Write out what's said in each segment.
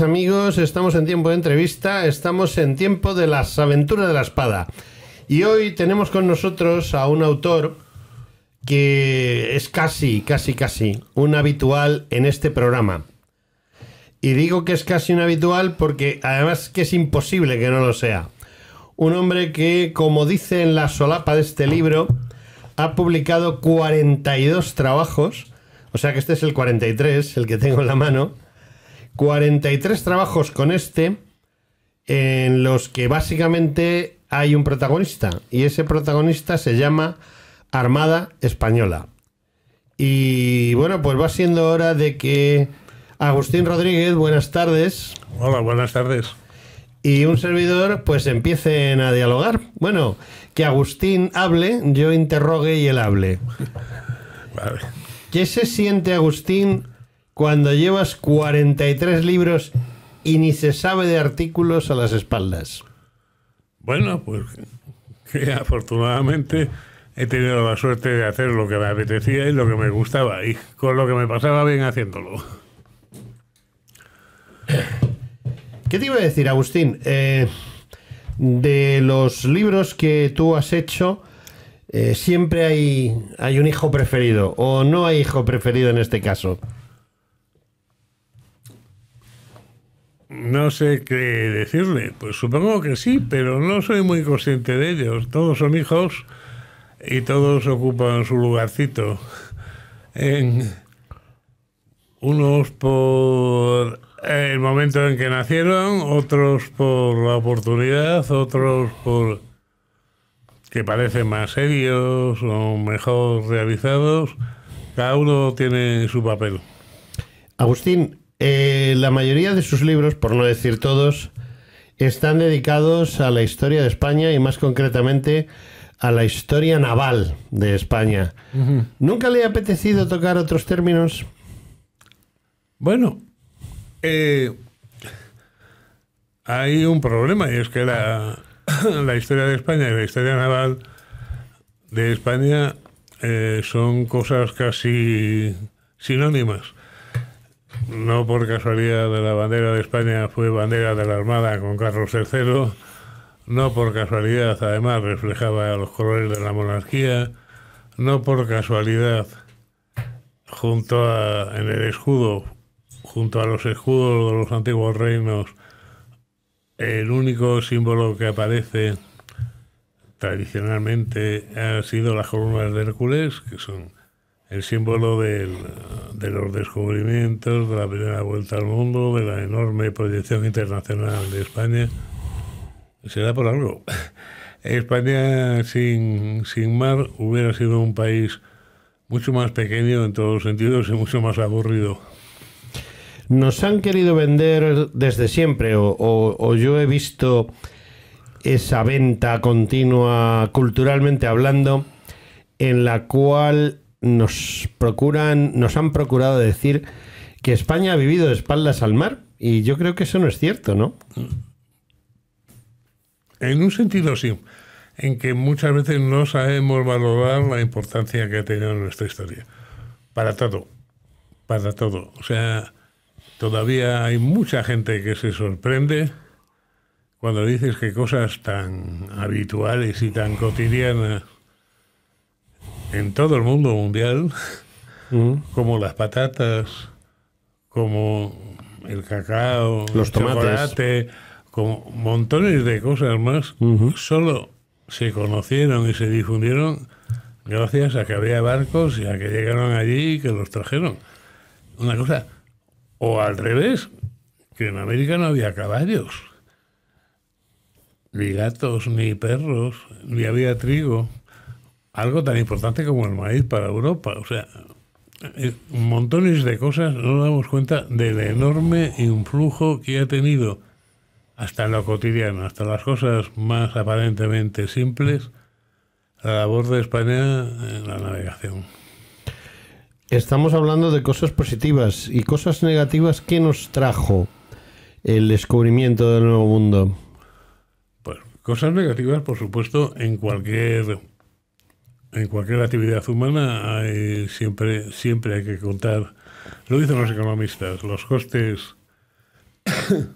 amigos, estamos en tiempo de entrevista, estamos en tiempo de las aventuras de la espada. Y hoy tenemos con nosotros a un autor que es casi, casi, casi un habitual en este programa. Y digo que es casi un habitual porque además que es imposible que no lo sea. Un hombre que, como dice en la solapa de este libro, ha publicado 42 trabajos, o sea que este es el 43, el que tengo en la mano, 43 trabajos con este en los que básicamente hay un protagonista y ese protagonista se llama Armada Española. Y bueno, pues va siendo hora de que Agustín Rodríguez, buenas tardes. Hola, buenas tardes. Y un servidor, pues empiecen a dialogar. Bueno, que Agustín hable, yo interrogue y él hable. Vale. ¿Qué se siente Agustín cuando llevas 43 libros y ni se sabe de artículos a las espaldas? Bueno, pues que afortunadamente he tenido la suerte de hacer lo que me apetecía y lo que me gustaba y con lo que me pasaba bien haciéndolo. ¿Qué te iba a decir, Agustín? Eh, de los libros que tú has hecho, eh, siempre hay, hay un hijo preferido, o no hay hijo preferido en este caso. No sé qué decirle. Pues supongo que sí, pero no soy muy consciente de ellos. Todos son hijos y todos ocupan su lugarcito. En unos por el momento en que nacieron, otros por la oportunidad, otros por que parecen más serios o mejor realizados. Cada uno tiene su papel. Agustín, eh, la mayoría de sus libros, por no decir todos, están dedicados a la historia de España y más concretamente a la historia naval de España. ¿Nunca le ha apetecido tocar otros términos? Bueno, eh, hay un problema y es que la, historia de España y la historia naval de España eh, son cosas casi sinónimas. No por casualidad de la bandera de España fue bandera de la Armada con Carlos III. No por casualidad, además, reflejaba los colores de la monarquía. No por casualidad, junto a, en el escudo, junto a los escudos de los antiguos reinos, el único símbolo que aparece tradicionalmente ha sido las columnas de Hércules, que son el símbolo de los descubrimientos, de la primera vuelta al mundo, de la enorme proyección internacional de España. Será por algo. España sin, mar hubiera sido un país mucho más pequeño en todos los sentidos y mucho más aburrido. Nos han querido vender desde siempre, o yo he visto esa venta continua culturalmente hablando, en la cual nos procuran, nos han procurado decir que España ha vivido de espaldas al mar y yo creo que eso no es cierto, ¿no? En un sentido sí, en que muchas veces no sabemos valorar la importancia que ha tenido nuestra historia. Para todo, para todo. O sea, todavía hay mucha gente que se sorprende cuando dices que cosas tan habituales y tan cotidianas en todo el mundo mundial, como las patatas, como el cacao, los el tomates, como montones de cosas más, solo se conocieron y se difundieron gracias a que había barcos y a que llegaron allí y que los trajeron. Una cosa, o al revés, que en América no había caballos, ni gatos, ni perros, ni había trigo algo tan importante como el maíz para Europa. O sea, eh, montones de cosas no nos damos cuenta del enorme influjo que ha tenido hasta lo cotidiano, hasta las cosas más aparentemente simples, la labor de España en la navegación. Estamos hablando de cosas positivas y cosas negativas que nos trajo el descubrimiento del Nuevo Mundo. Pues cosas negativas, por supuesto, en cualquier en cualquier actividad humana hay, siempre, siempre hay que contar, lo dicen los economistas, los costes...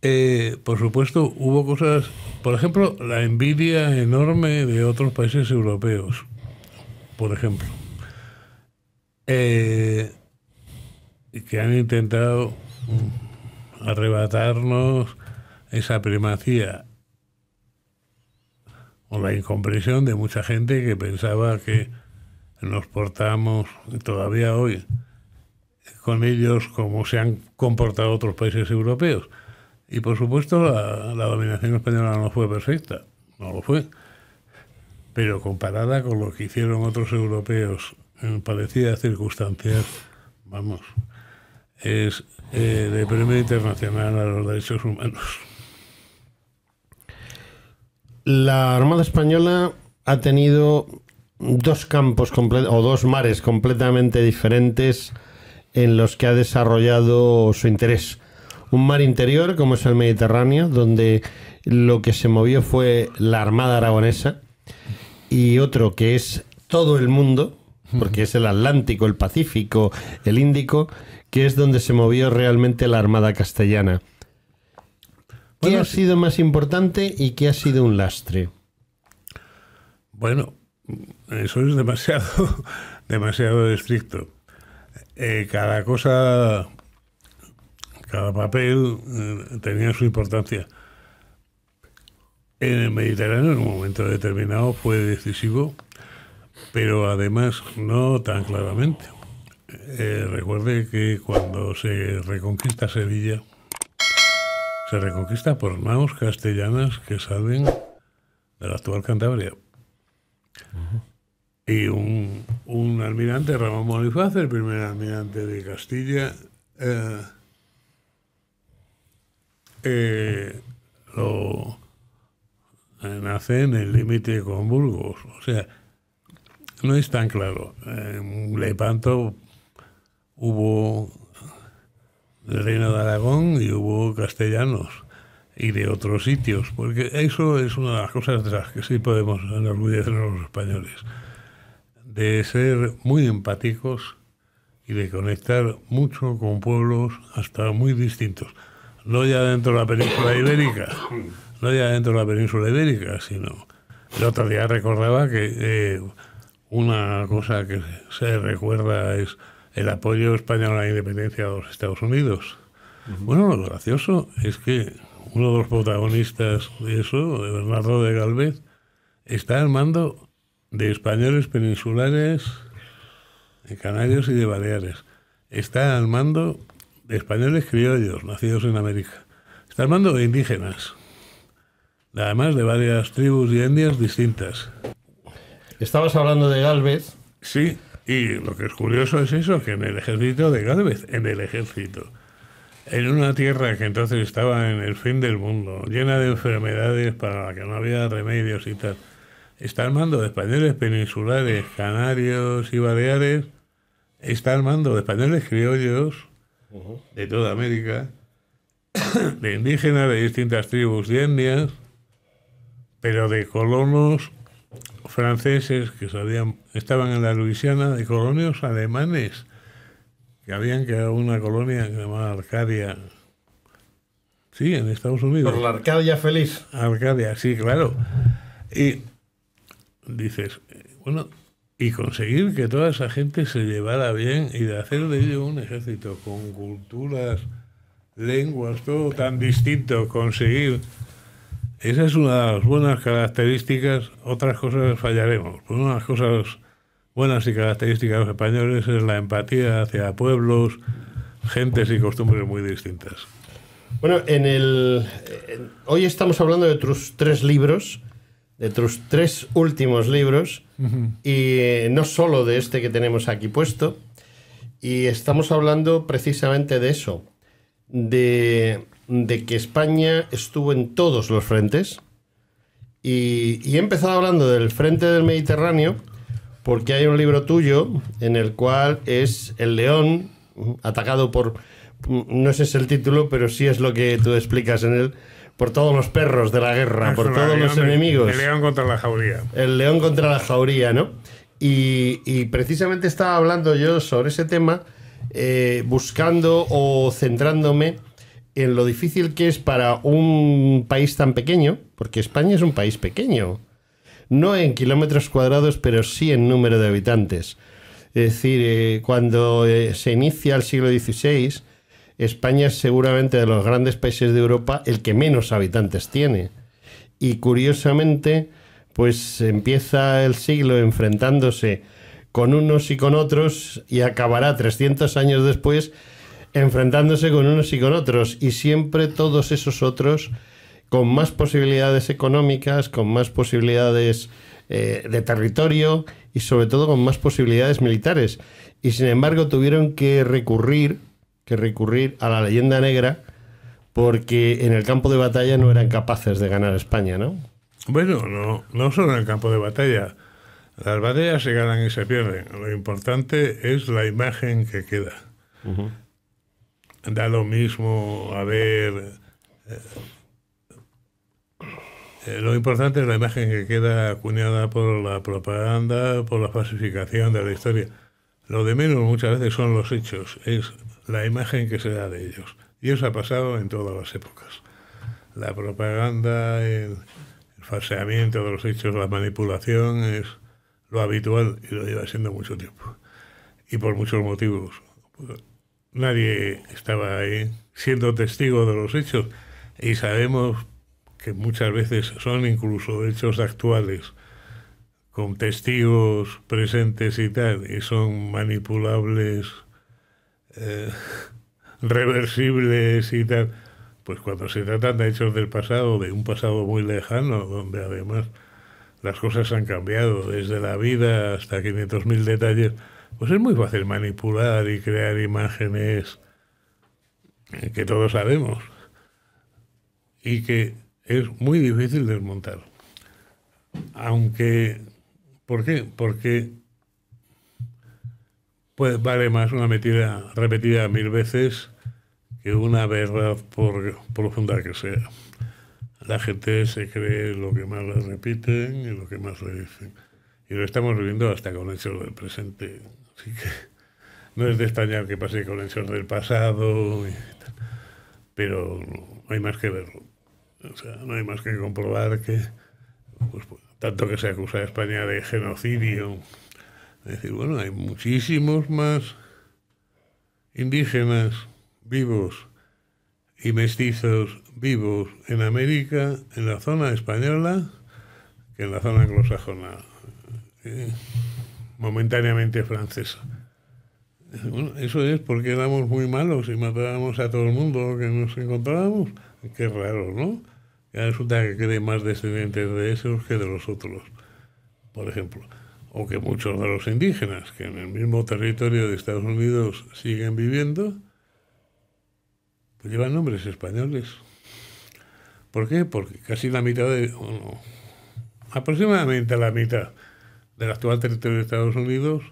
Eh, por supuesto, hubo cosas, por ejemplo, la envidia enorme de otros países europeos, por ejemplo, eh, que han intentado mm, arrebatarnos esa primacía o la incomprensión de mucha gente que pensaba que nos portamos todavía hoy con ellos como se han comportado otros países europeos. Y por supuesto la, dominación española no fue perfecta, no lo fue, pero comparada con lo que hicieron otros europeos en parecidas circunstancias, vamos, es eh, de premio internacional a los derechos humanos. La Armada Española ha tenido dos campos o dos mares completamente diferentes en los que ha desarrollado su interés. Un mar interior, como es el Mediterráneo, donde lo que se movió fue la Armada Aragonesa, y otro que es todo el mundo, porque es el Atlántico, el Pacífico, el Índico, que es donde se movió realmente la Armada Castellana. ¿Qué ha sido más importante y qué ha sido un lastre? Bueno, eso es demasiado, demasiado estricto. Eh, cada cosa, cada papel eh, tenía su importancia. En el Mediterráneo, en un momento determinado, fue decisivo, pero además no tan claramente. Eh, recuerde que cuando se reconquista Sevilla, se reconquista por manos castellanas que salen de la actual Cantabria. Y un, almirante, Ramón Bonifaz, el primer almirante de Castilla, eh, eh, lo, eh, nace en el límite con Burgos. O sea, no es tan claro. En Lepanto hubo del Reino de Aragón y hubo castellanos y de otros sitios, porque eso es una de las cosas de las que sí podemos enorgullecernos los españoles, de ser muy empáticos y de conectar mucho con pueblos hasta muy distintos, no ya dentro de la península ibérica, no ya dentro de la península ibérica, sino el otro día recordaba que eh, una cosa que se recuerda es el apoyo español a la independencia de los Estados Unidos. Bueno, lo gracioso es que uno de los protagonistas de eso, Bernardo de Galvez, está al mando de españoles peninsulares, de canarios y de Baleares. Está al mando de españoles criollos, nacidos en América. Está al mando de indígenas, además de varias tribus y indias distintas. Estabas hablando de Galvez. Sí. Y lo que es curioso es eso, que en el ejército de Galvez, en el ejército, en una tierra que entonces estaba en el fin del mundo, llena de enfermedades para la que no había remedios y tal, está armando mando de españoles peninsulares, canarios y baleares, está al mando de españoles criollos de toda América, de indígenas de distintas tribus y etnias, pero de colonos franceses que estaban en la Luisiana de colonios alemanes, que habían creado una colonia llamada Arcadia. Sí, en Estados Unidos. Por la Arcadia feliz. Arcadia, sí, claro. Y dices, bueno, y conseguir que toda esa gente se llevara bien y de hacer de ello un ejército con culturas, lenguas, todo tan distinto, conseguir esa es una de las buenas características, otras cosas fallaremos. una de las cosas buenas y características de los españoles es la empatía hacia pueblos, gentes y costumbres muy distintas. Bueno, en el hoy estamos hablando de tus tres libros, de tus tres últimos libros, y eh, no solo de este que tenemos aquí puesto, y estamos hablando precisamente de eso, de de que España estuvo en todos los frentes. Y, he empezado hablando del frente del Mediterráneo porque hay un libro tuyo en el cual es el león atacado por, no sé si es el título, pero sí es lo que tú explicas en él, por todos los perros de la guerra, por todos los enemigos. El león contra la jauría. El león contra la jauría, ¿no? Y, precisamente estaba hablando yo sobre ese tema, eh, buscando o centrándome en lo difícil que es para un país tan pequeño, porque España es un país pequeño, no en kilómetros cuadrados, pero sí en número de habitantes. Es decir, eh, cuando eh, se inicia el siglo XVI, España es seguramente de los grandes países de Europa el que menos habitantes tiene. Y curiosamente, pues empieza el siglo enfrentándose con unos y con otros y acabará 300 años después enfrentándose con unos y con otros, y siempre todos esos otros con más posibilidades económicas, con más posibilidades eh, de territorio y sobre todo con más posibilidades militares. Y sin embargo tuvieron que recurrir, que recurrir a la leyenda negra porque en el campo de batalla no eran capaces de ganar España, ¿no? Bueno, no, no solo en el campo de batalla. Las batallas se ganan y se pierden. Lo importante es la imagen que queda da lo mismo a ver... Eh, eh, lo importante es la imagen que queda acuñada por la propaganda, por la falsificación de la historia. Lo de menos muchas veces son los hechos, es la imagen que se da de ellos. Y eso ha pasado en todas las épocas. La propaganda, el falseamiento de los hechos, la manipulación es lo habitual y lo lleva siendo mucho tiempo. Y por muchos motivos nadie estaba ahí siendo testigo de los hechos y sabemos que muchas veces son incluso hechos actuales con testigos presentes y tal, y son manipulables, eh, reversibles y tal, pues cuando se tratan de hechos del pasado, de un pasado muy lejano, donde además las cosas han cambiado, desde la vida hasta 500.000 detalles, pues es muy fácil manipular y crear imágenes que todos sabemos y que es muy difícil desmontar. Aunque, ¿por qué? Porque pues vale más una metida repetida mil veces que una verdad por profunda que sea. La gente se cree lo que más la repiten y lo que más le dicen. Y lo estamos viviendo hasta con hechos del presente. Así que no es de extrañar que pase con hechos del pasado, pero no, hay más que verlo. O sea, no hay más que comprobar que, pues, tanto que se acusa a España de genocidio, decir, bueno, hay muchísimos más indígenas vivos y mestizos vivos en América, en la zona española, que en la zona anglosajona momentáneamente francesa. eso es porque éramos muy malos y matábamos a todo el mundo que nos encontrábamos. Qué raro, ¿no? Ya resulta que quede más descendientes de esos que de los otros, por ejemplo. O que muchos de los indígenas que en el mismo territorio de Estados Unidos siguen viviendo, pues llevan nombres españoles. ¿Por qué? Porque casi la mitad de... aproximadamente la mitad del actual territorio de Estados Unidos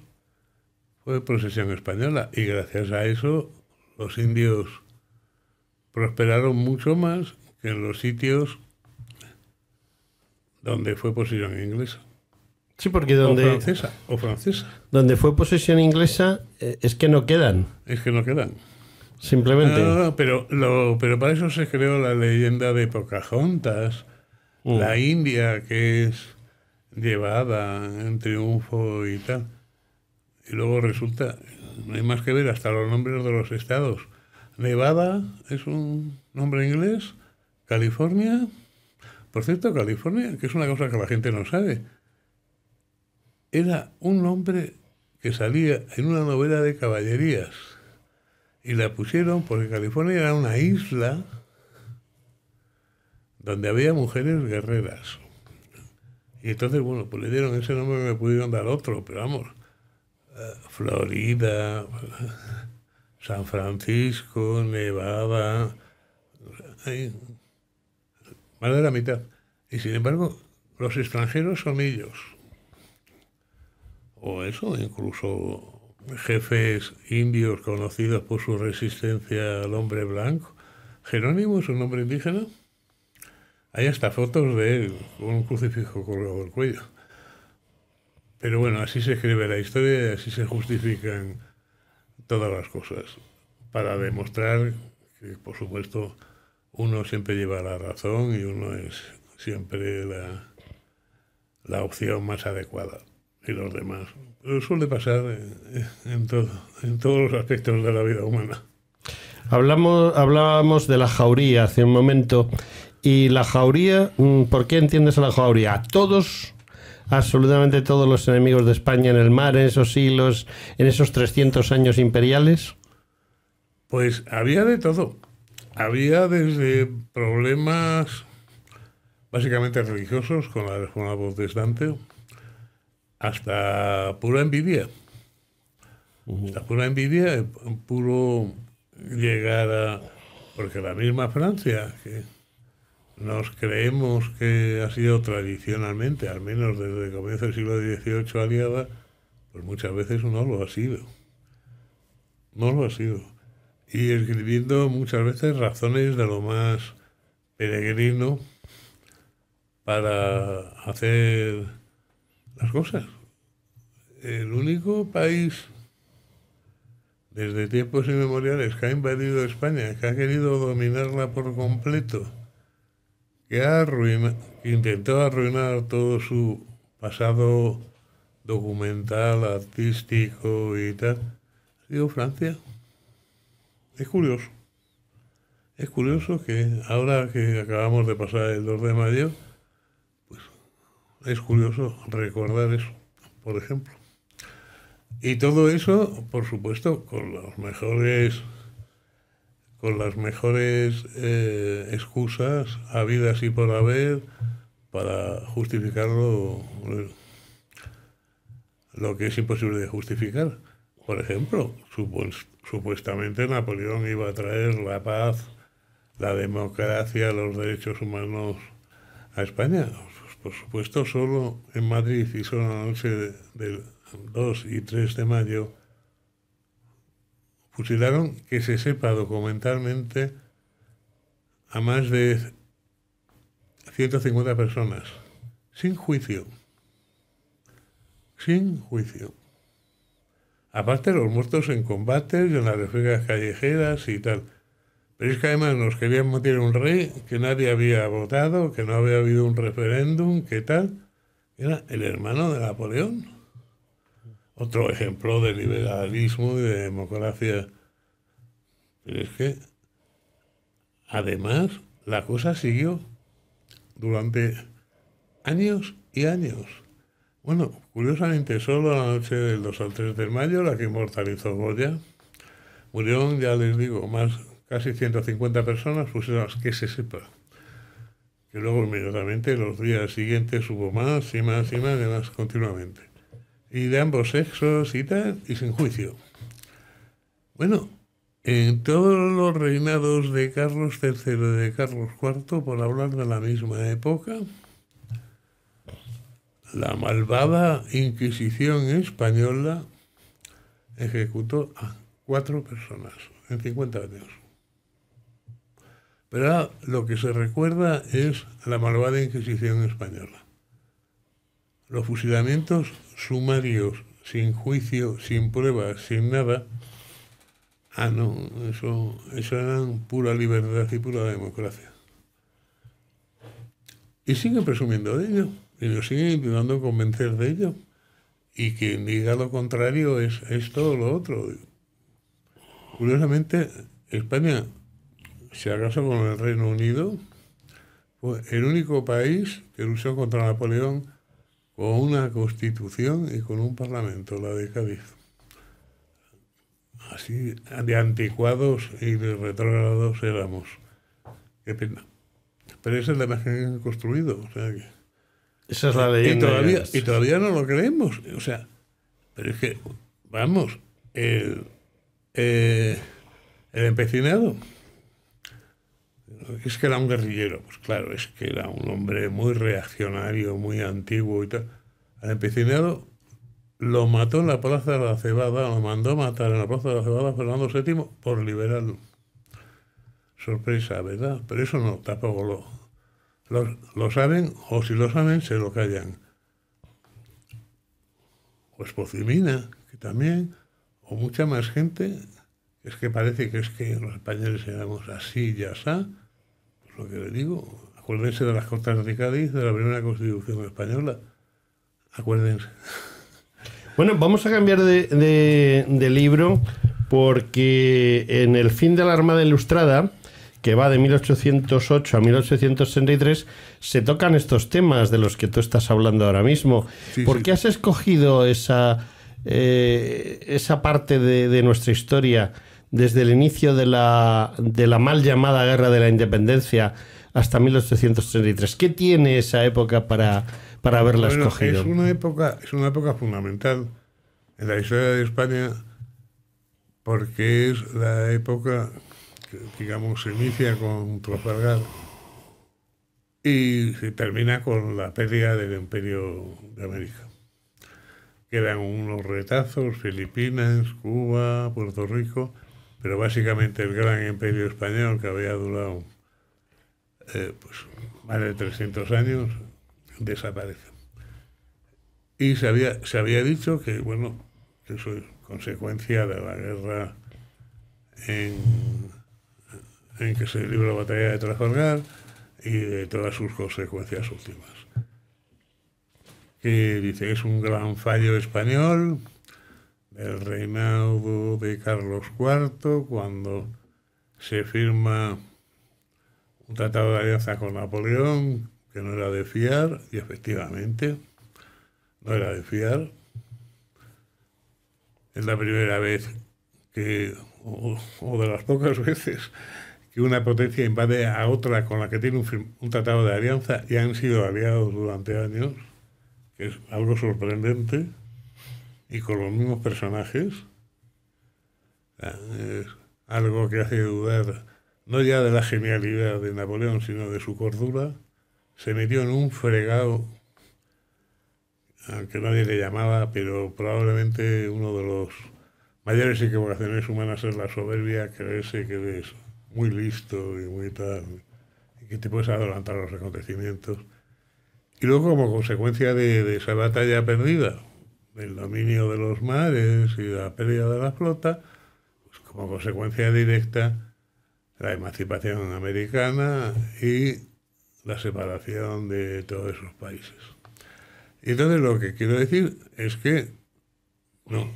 fue posesión española y gracias a eso los indios prosperaron mucho más que en los sitios donde fue posesión inglesa. Sí, porque donde... O francesa, o francesa. Donde fue posesión inglesa eh, es que no quedan. Es que no quedan. Simplemente. pero, pero para eso se creó la leyenda de Pocahontas, mm. la India, que es llevada en triunfo y tal. Y luego resulta, no hay más que ver hasta los nombres de los estados. Nevada es un nombre inglés, California, por cierto, California, que es una cosa que la gente no sabe, era un nombre que salía en una novela de caballerías y la pusieron porque California era una isla donde había mujeres guerreras. Y entonces, bueno, pues le dieron ese nombre, y me pudieron dar otro, pero vamos, eh, Florida, San Francisco, Nevada, más de la mitad. Y sin embargo, los extranjeros son ellos. O eso, incluso jefes indios conocidos por su resistencia al hombre blanco. Jerónimo es un hombre indígena. Hay hasta fotos de él con un crucifijo colgado al cuello. Pero bueno, así se escribe la historia y así se justifican todas las cosas. Para demostrar que, por supuesto, uno siempre lleva la razón y uno es siempre la, la opción más adecuada. Y los demás. Pero suele pasar en, todos los aspectos de la vida humana. Hablamos, hablábamos de la jauría hace un momento y la jauría, ¿por qué entiendes a la jauría? A todos absolutamente todos los enemigos de España en el mar, en esos siglos, en esos 300 años imperiales? Pues había de todo. Había desde problemas básicamente religiosos con la voz de protestante hasta pura envidia. Hasta pura envidia, eh, puro llegar a... Porque la misma Francia, que nos creemos que ha sido tradicionalmente, al menos desde el comienzo del siglo XVIII aliada, pues muchas veces no lo ha sido. No lo ha sido. Y escribiendo muchas veces razones de lo más peregrino para hacer las cosas. El único país desde tiempos inmemoriales que ha invadido España, que ha querido dominarla por completo, que, intentó arruinar todo su pasado documental, artístico y tal, ha Francia. Es curioso. Es curioso que ahora que acabamos de pasar el 2 de mayo, pues es curioso recordar eso, por ejemplo. Y todo eso, por supuesto, con los mejores con las mejores eh, excusas habidas y por haber para justificarlo lo que es imposible de justificar. Por ejemplo, supuestamente Napoleón iba a traer la paz, la democracia, los derechos humanos a España. Por supuesto, solo en Madrid y solo la noche del 2 y 3 de mayo fusilaron, que se sepa documentalmente, a más de 150 personas, sin juicio. Sin juicio. Aparte los muertos en combates, en las refugias callejeras y tal. Pero es que además nos querían meter un rey que nadie había votado, que no había habido un referéndum, que tal. Era el hermano de Napoleón otro ejemplo de liberalismo y de democracia. Pero es que, además, la cosa siguió durante años y años. Bueno, curiosamente, solo la noche del 2 al 3 de mayo, la que inmortalizó Goya, murieron, ya les digo, más casi 150 personas, pues las que se sepa. Que luego inmediatamente los días siguientes hubo más y más y más y más continuamente y de ambos sexos y tal, y sin juicio. Bueno, en todos los reinados de Carlos III y de Carlos IV, por hablar de la misma época, la malvada Inquisición española ejecutó a cuatro personas en 50 años. Pero lo que se recuerda es la malvada Inquisición española. Los fusilamientos sumarios, sin juicio, sin pruebas, sin nada, ah, no, eso, eso eran pura libertad y pura democracia. Y siguen presumiendo de ello, y lo siguen intentando convencer de ello. Y quien diga lo contrario es, esto todo lo otro. Curiosamente, España se acaso con el Reino Unido, fue el único país que luchó contra Napoleón con una constitución y con un parlamento, la de Cádiz. Así de anticuados y de retrógrados éramos. Qué pena. Pero esa es la imagen que han construido. Esa es la leyenda. Y todavía, no lo creemos. O sea, pero es que, vamos, el eh, empecinado es que era un guerrillero, pues claro, es que era un hombre muy reaccionario, muy antiguo y tal. Al empecinado lo mató en la Plaza de la Cebada, lo mandó a matar en la Plaza de la Cebada Fernando VII por liberarlo. Sorpresa, ¿verdad? Pero eso no, tampoco lo, lo, saben, o si lo saben, se lo callan. Pues Pocimina, que también, o mucha más gente, es que parece que es que los españoles éramos así y así lo que le digo. Acuérdense de las Cortes de Cádiz, de la primera Constitución española. Acuérdense. Bueno, vamos a cambiar de, libro porque en el fin de la Armada Ilustrada, que va de 1808 a 1863, se tocan estos temas de los que tú estás hablando ahora mismo. ¿Por qué has escogido esa, eh, esa parte de nuestra historia? desde el inicio de la, de la mal llamada Guerra de la Independencia hasta 1833. ¿Qué tiene esa época para, para haberla escogido? Es una, época, es una época fundamental en la historia de España porque es la época que, digamos, se inicia con Trafalgar y se termina con la pérdida del Imperio de América. Quedan unos retazos, Filipinas, Cuba, Puerto Rico, pero básicamente el gran imperio español que había durado eh, pues, más de 300 años desaparece. Y se había, dicho que, bueno, que eso es consecuencia de la guerra en, que se libró la batalla de Trafalgar y de todas sus consecuencias últimas. Que dice, es un gran fallo español, el reinado de Carlos IV, cuando se firma un tratado de alianza con Napoleón, que no era de fiar, y efectivamente, no era de fiar. Es la primera vez que, o, de las pocas veces, que una potencia invade a otra con la que tiene un tratado de alianza y han sido aliados durante años, que es algo sorprendente y con los mismos personajes, eh, algo que hace dudar no ya de la genialidad de Napoleón, sino de su cordura, se metió en un fregado aunque que nadie le llamaba, pero probablemente uno de los mayores equivocaciones humanas es la soberbia, creerse que eres muy listo y muy tal, y que te puedes adelantar a los acontecimientos. Y luego como consecuencia de esa batalla perdida, el dominio de los mares y la pérdida de la flota, pues, como consecuencia directa la emancipación americana y la separación de todos esos países. Y entonces lo que quiero decir es que no,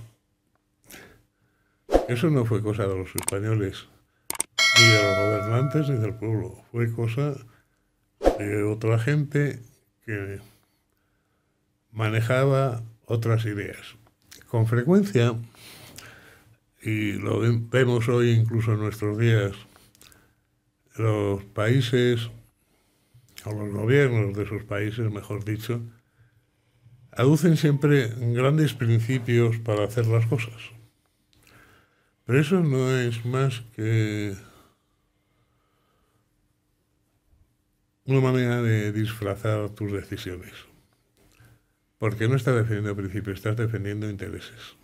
eso no fue cosa de los españoles, ni de los gobernantes, ni del pueblo, fue cosa de otra gente que manejaba otras ideas. Con frecuencia, y lo vemos hoy incluso en nuestros días, los países, o los gobiernos de esos países, mejor dicho, aducen siempre grandes principios para hacer las cosas. Pero eso no es más que una manera de disfrazar tus decisiones. Porque no está defendiendo principios, está defendiendo intereses.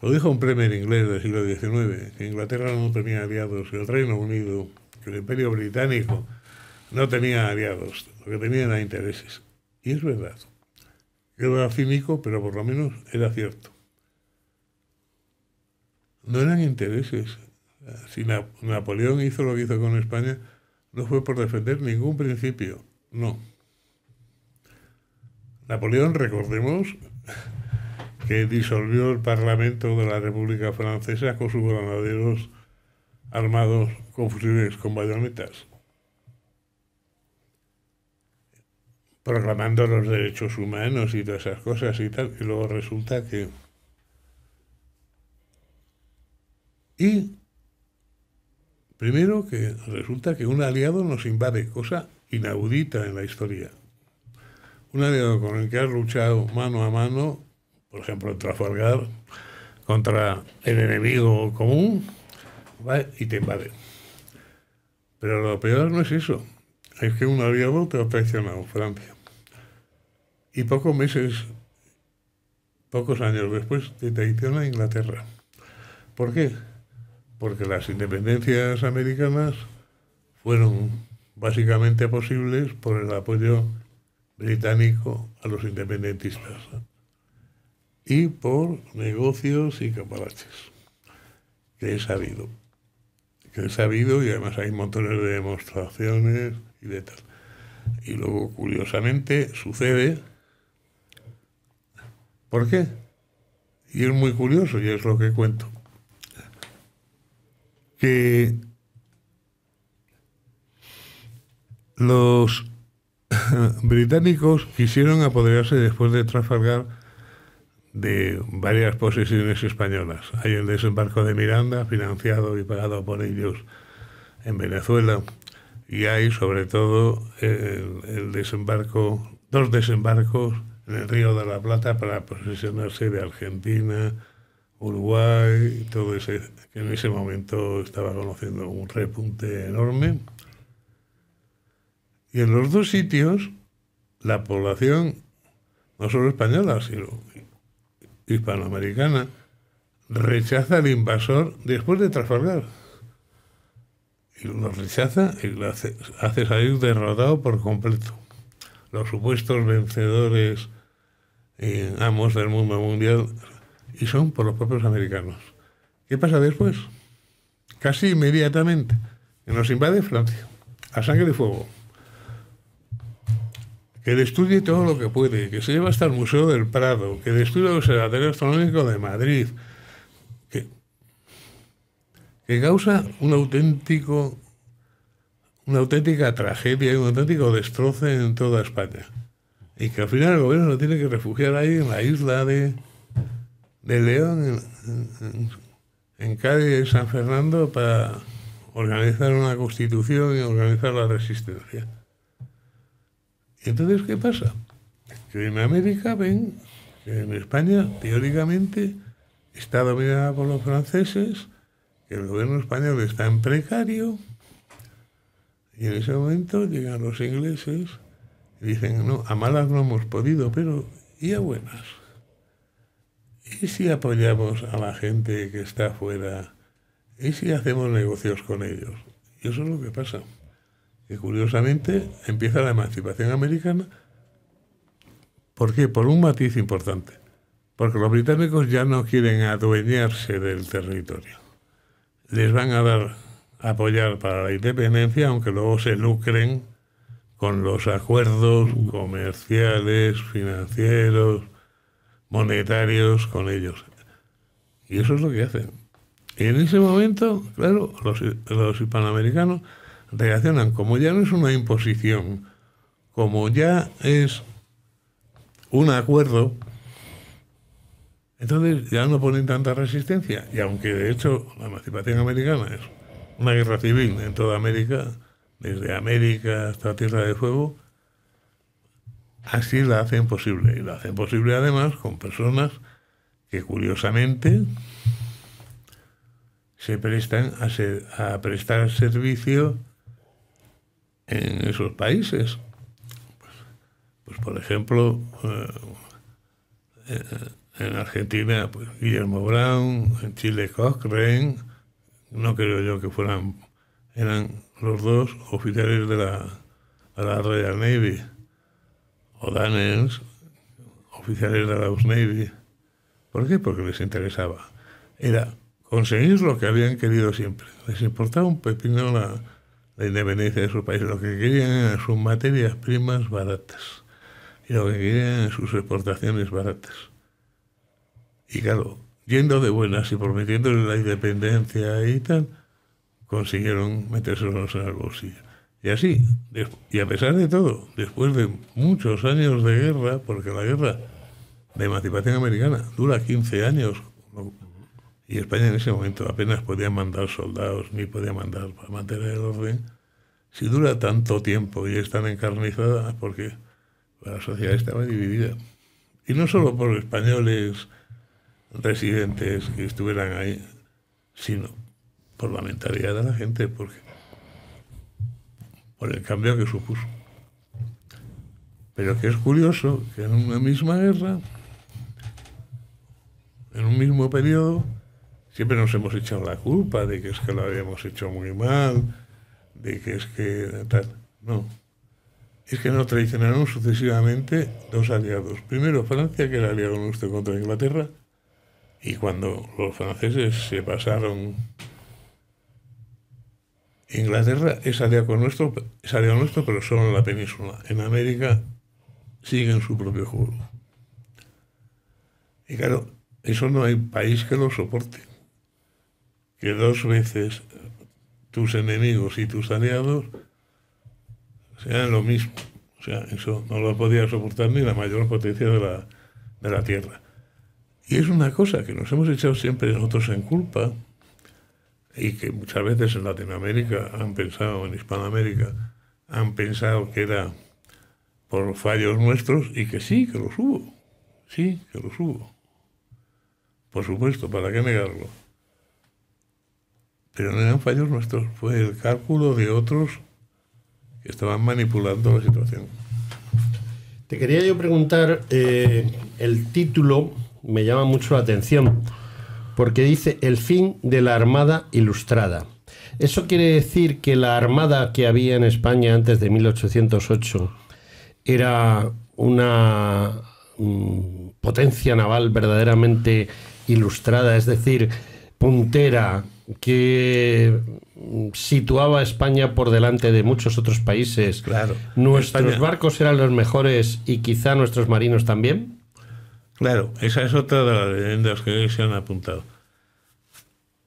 Lo dijo un premier inglés del siglo XIX, que Inglaterra no tenía aliados, que el Reino Unido, que el Imperio Británico no tenía aliados, lo que tenían era intereses. Y es verdad. era cínico, pero por lo menos era cierto. No eran intereses. Si Napoleón hizo lo que hizo con España, no fue por defender ningún principio, no. Napoleón, recordemos que disolvió el Parlamento de la República Francesa con sus granaderos armados con fusiles con bayonetas, proclamando los derechos humanos y todas esas cosas y tal, y luego resulta que... Y primero que resulta que un aliado nos invade, cosa inaudita en la historia un aliado con el que has luchado mano a mano, por ejemplo, en Trafalgar, contra el enemigo común, va y te invade. Pero lo peor no es eso, es que un aliado te ha traicionado, Francia. Y pocos meses, pocos años después, te traiciona Inglaterra. ¿Por qué? Porque las independencias americanas fueron básicamente posibles por el apoyo británico a los independentistas y por negocios y caparaches que he sabido que he sabido y además hay montones de demostraciones y de tal y luego curiosamente sucede ¿por qué? y es muy curioso y es lo que cuento que los británicos quisieron apoderarse después de Trafalgar de varias posesiones españolas. Hay el desembarco de Miranda, financiado y pagado por ellos en Venezuela, y hay sobre todo el, desembarco, dos desembarcos en el Río de la Plata para posesionarse de Argentina, Uruguay, todo ese que en ese momento estaba conociendo un repunte enorme. Y en los dos sitios, la población, no solo española, sino hispanoamericana, rechaza al invasor después de Trafalgar. Y lo rechaza y lo hace, hace salir derrotado por completo. Los supuestos vencedores en eh, ambos del mundo mundial y son por los propios americanos. ¿Qué pasa después? Casi inmediatamente nos invade Francia a sangre y fuego que destruye todo lo que puede, que se lleva hasta el Museo del Prado, que destruye el Observatorio Astronómico de Madrid, que, causa un auténtico, una auténtica tragedia y un auténtico destroce en toda España. Y que al final el gobierno lo tiene que refugiar ahí en la isla de, León, en, en Cádiz, en San Fernando, para organizar una constitución y organizar la resistencia. Entonces, ¿qué pasa? Que en América ven que en España, teóricamente, está dominada por los franceses, que el gobierno español está en precario, y en ese momento llegan los ingleses y dicen, no, a malas no hemos podido, pero ¿y a buenas? ¿Y si apoyamos a la gente que está afuera? ¿Y si hacemos negocios con ellos? Y eso es lo que pasa. Y curiosamente empieza la emancipación americana. ¿Por qué? Por un matiz importante. Porque los británicos ya no quieren adueñarse del territorio. Les van a dar apoyar para la independencia, aunque luego se lucren con los acuerdos comerciales, financieros, monetarios con ellos. Y eso es lo que hacen. Y en ese momento, claro, los hispanoamericanos reaccionan. Como ya no es una imposición, como ya es un acuerdo, entonces ya no ponen tanta resistencia. Y aunque de hecho la emancipación americana es una guerra civil en toda América, desde América hasta Tierra de Fuego, así la hacen posible. Y la hacen posible además con personas que curiosamente se prestan a, a prestar servicio en esos países. Pues, pues por ejemplo, eh, eh, en Argentina, pues, Guillermo Brown, en Chile Cochrane, no creo yo que fueran, eran los dos oficiales de la, la Royal Navy, o Danes, oficiales de la US Navy. ¿Por qué? Porque les interesaba. Era conseguir lo que habían querido siempre. Les importaba un pepino la, la independencia de su país. Lo que querían son sus materias primas baratas y lo que querían eran sus exportaciones baratas. Y claro, yendo de buenas y prometiéndoles la independencia y tal, consiguieron metérselos en el bolsillo. Y así, y a pesar de todo, después de muchos años de guerra, porque la guerra de emancipación americana dura 15 años, y España en ese momento apenas podía mandar soldados ni podía mandar para mantener el orden. Si dura tanto tiempo y están encarnizadas encarnizada, porque la sociedad estaba dividida. Y no solo por españoles residentes que estuvieran ahí, sino por la mentalidad de la gente, porque, por el cambio que supuso. Pero que es curioso que en una misma guerra, en un mismo periodo, Siempre nos hemos echado la culpa de que es que lo habíamos hecho muy mal, de que es que tal. No. Es que nos traicionaron sucesivamente dos aliados. Primero Francia, que era aliado nuestro contra Inglaterra, y cuando los franceses se pasaron Inglaterra es aliado nuestro, es nuestro, pero solo en la península. En América siguen su propio juego. Y claro, eso no hay país que lo soporte que dos veces tus enemigos y tus aliados sean lo mismo. O sea, eso no lo podía soportar ni la mayor potencia de la, Tierra. Y es una cosa que nos hemos echado siempre nosotros en culpa y que muchas veces en Latinoamérica han pensado, en Hispanoamérica, han pensado que era por fallos nuestros y que sí, que los hubo. Sí, que los hubo. Por supuesto, ¿para qué negarlo? pero no eran fallos nuestros, fue el cálculo de otros que estaban manipulando la situación. Te quería yo preguntar, eh, el título me llama mucho la atención, porque dice el fin de la Armada Ilustrada. ¿Eso quiere decir que la Armada que había en España antes de 1808 era una mm, potencia naval verdaderamente ilustrada, es decir, puntera que mm, situaba a España por delante de muchos otros países. Claro. Nuestros barcos eran los mejores y quizá nuestros marinos también. Claro, esa es otra de las leyendas que se han apuntado.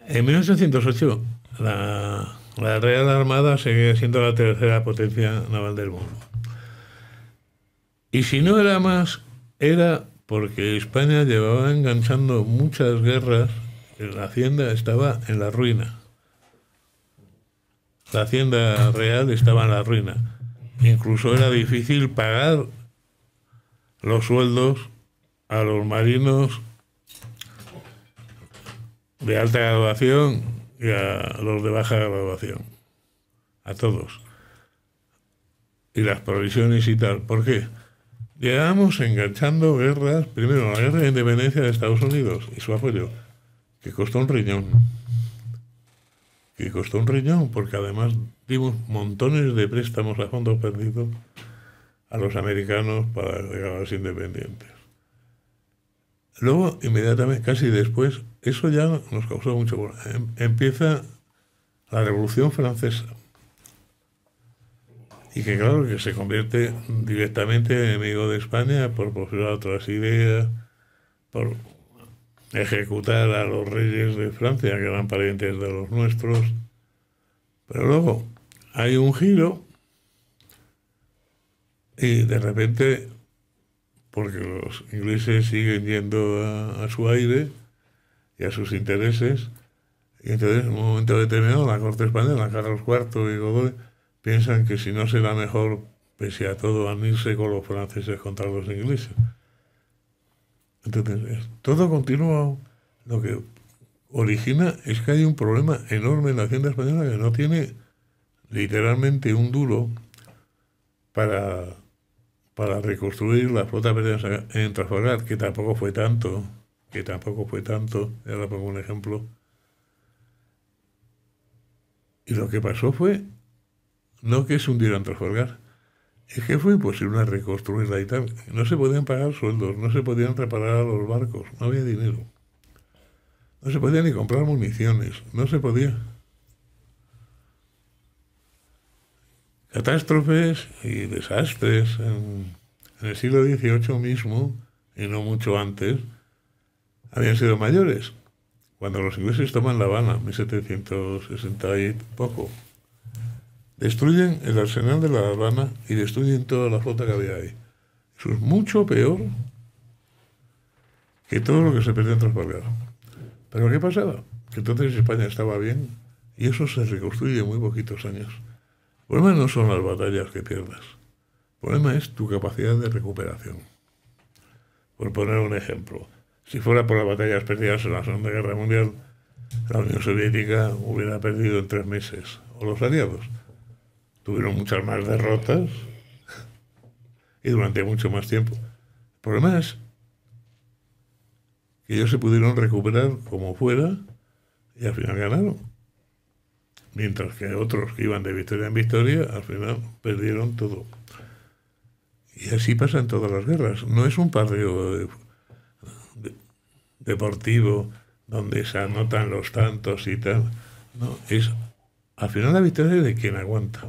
En 1808, la, la Real Armada seguía siendo la tercera potencia naval del mundo. Y si no era más, era porque España llevaba enganchando muchas guerras eh, la hacienda estaba en la ruina. La hacienda real estaba en la ruina. Incluso era difícil pagar los sueldos a los marinos de alta graduación y a los de baja graduación. A todos. Y las provisiones y tal. ¿Por qué? Llegamos enganchando guerras, primero la guerra de independencia de Estados Unidos y su apoyo que costó un riñón. Que costó un riñón, porque además dimos montones de préstamos a fondos perdidos a los americanos para llegar a ser independientes. Luego, inmediatamente, casi después, eso ya nos causó mucho. Em, empieza la Revolución Francesa. Y que claro, que se convierte directamente en enemigo de España por profesar otras ideas, por ejecutar a los reyes de Francia, que eran parientes de los nuestros. Pero luego hay un giro y de repente, porque los ingleses siguen yendo a, su aire y a sus intereses, y entonces en un momento determinado la Corte Española, Carlos IV y Godoy, piensan que si no será mejor, pese a todo, unirse con los franceses contra los ingleses. Entonces, todo continúa, lo que origina es que hay un problema enorme en la hacienda española que no tiene literalmente un duro para, para reconstruir la flota perdida en Trafalgar, que tampoco fue tanto, que tampoco fue tanto, era pongo un ejemplo. Y lo que pasó fue no que se en Trafalgar, es que fue imposible reconstruirla y tal. No se podían pagar sueldos, no se podían reparar los barcos, no había dinero. No se podía ni comprar municiones, no se podía. Catástrofes y desastres en, el siglo XVIII mismo, y no mucho antes, habían sido mayores. Cuando los ingleses toman La Habana, 1760 y poco, Destruyen el arsenal de La Habana y destruyen toda la flota que había ahí. Eso es mucho peor que todo lo que se perdió en Trafalgar. Pero ¿qué pasaba? Que entonces España estaba bien y eso se reconstruye en muy poquitos años. El problema no son las batallas que pierdas. El problema es tu capacidad de recuperación. Por poner un ejemplo, si fuera por las batallas perdidas en la Segunda Guerra Mundial, la Unión Soviética hubiera perdido en tres meses, o los aliados tuvieron muchas más derrotas y durante mucho más tiempo. El problema es que ellos se pudieron recuperar como fuera y al final ganaron. Mientras que otros que iban de victoria en victoria, al final perdieron todo. Y así pasa en todas las guerras. No es un partido deportivo donde se anotan los tantos y tal. No, es al final la victoria de quien aguanta.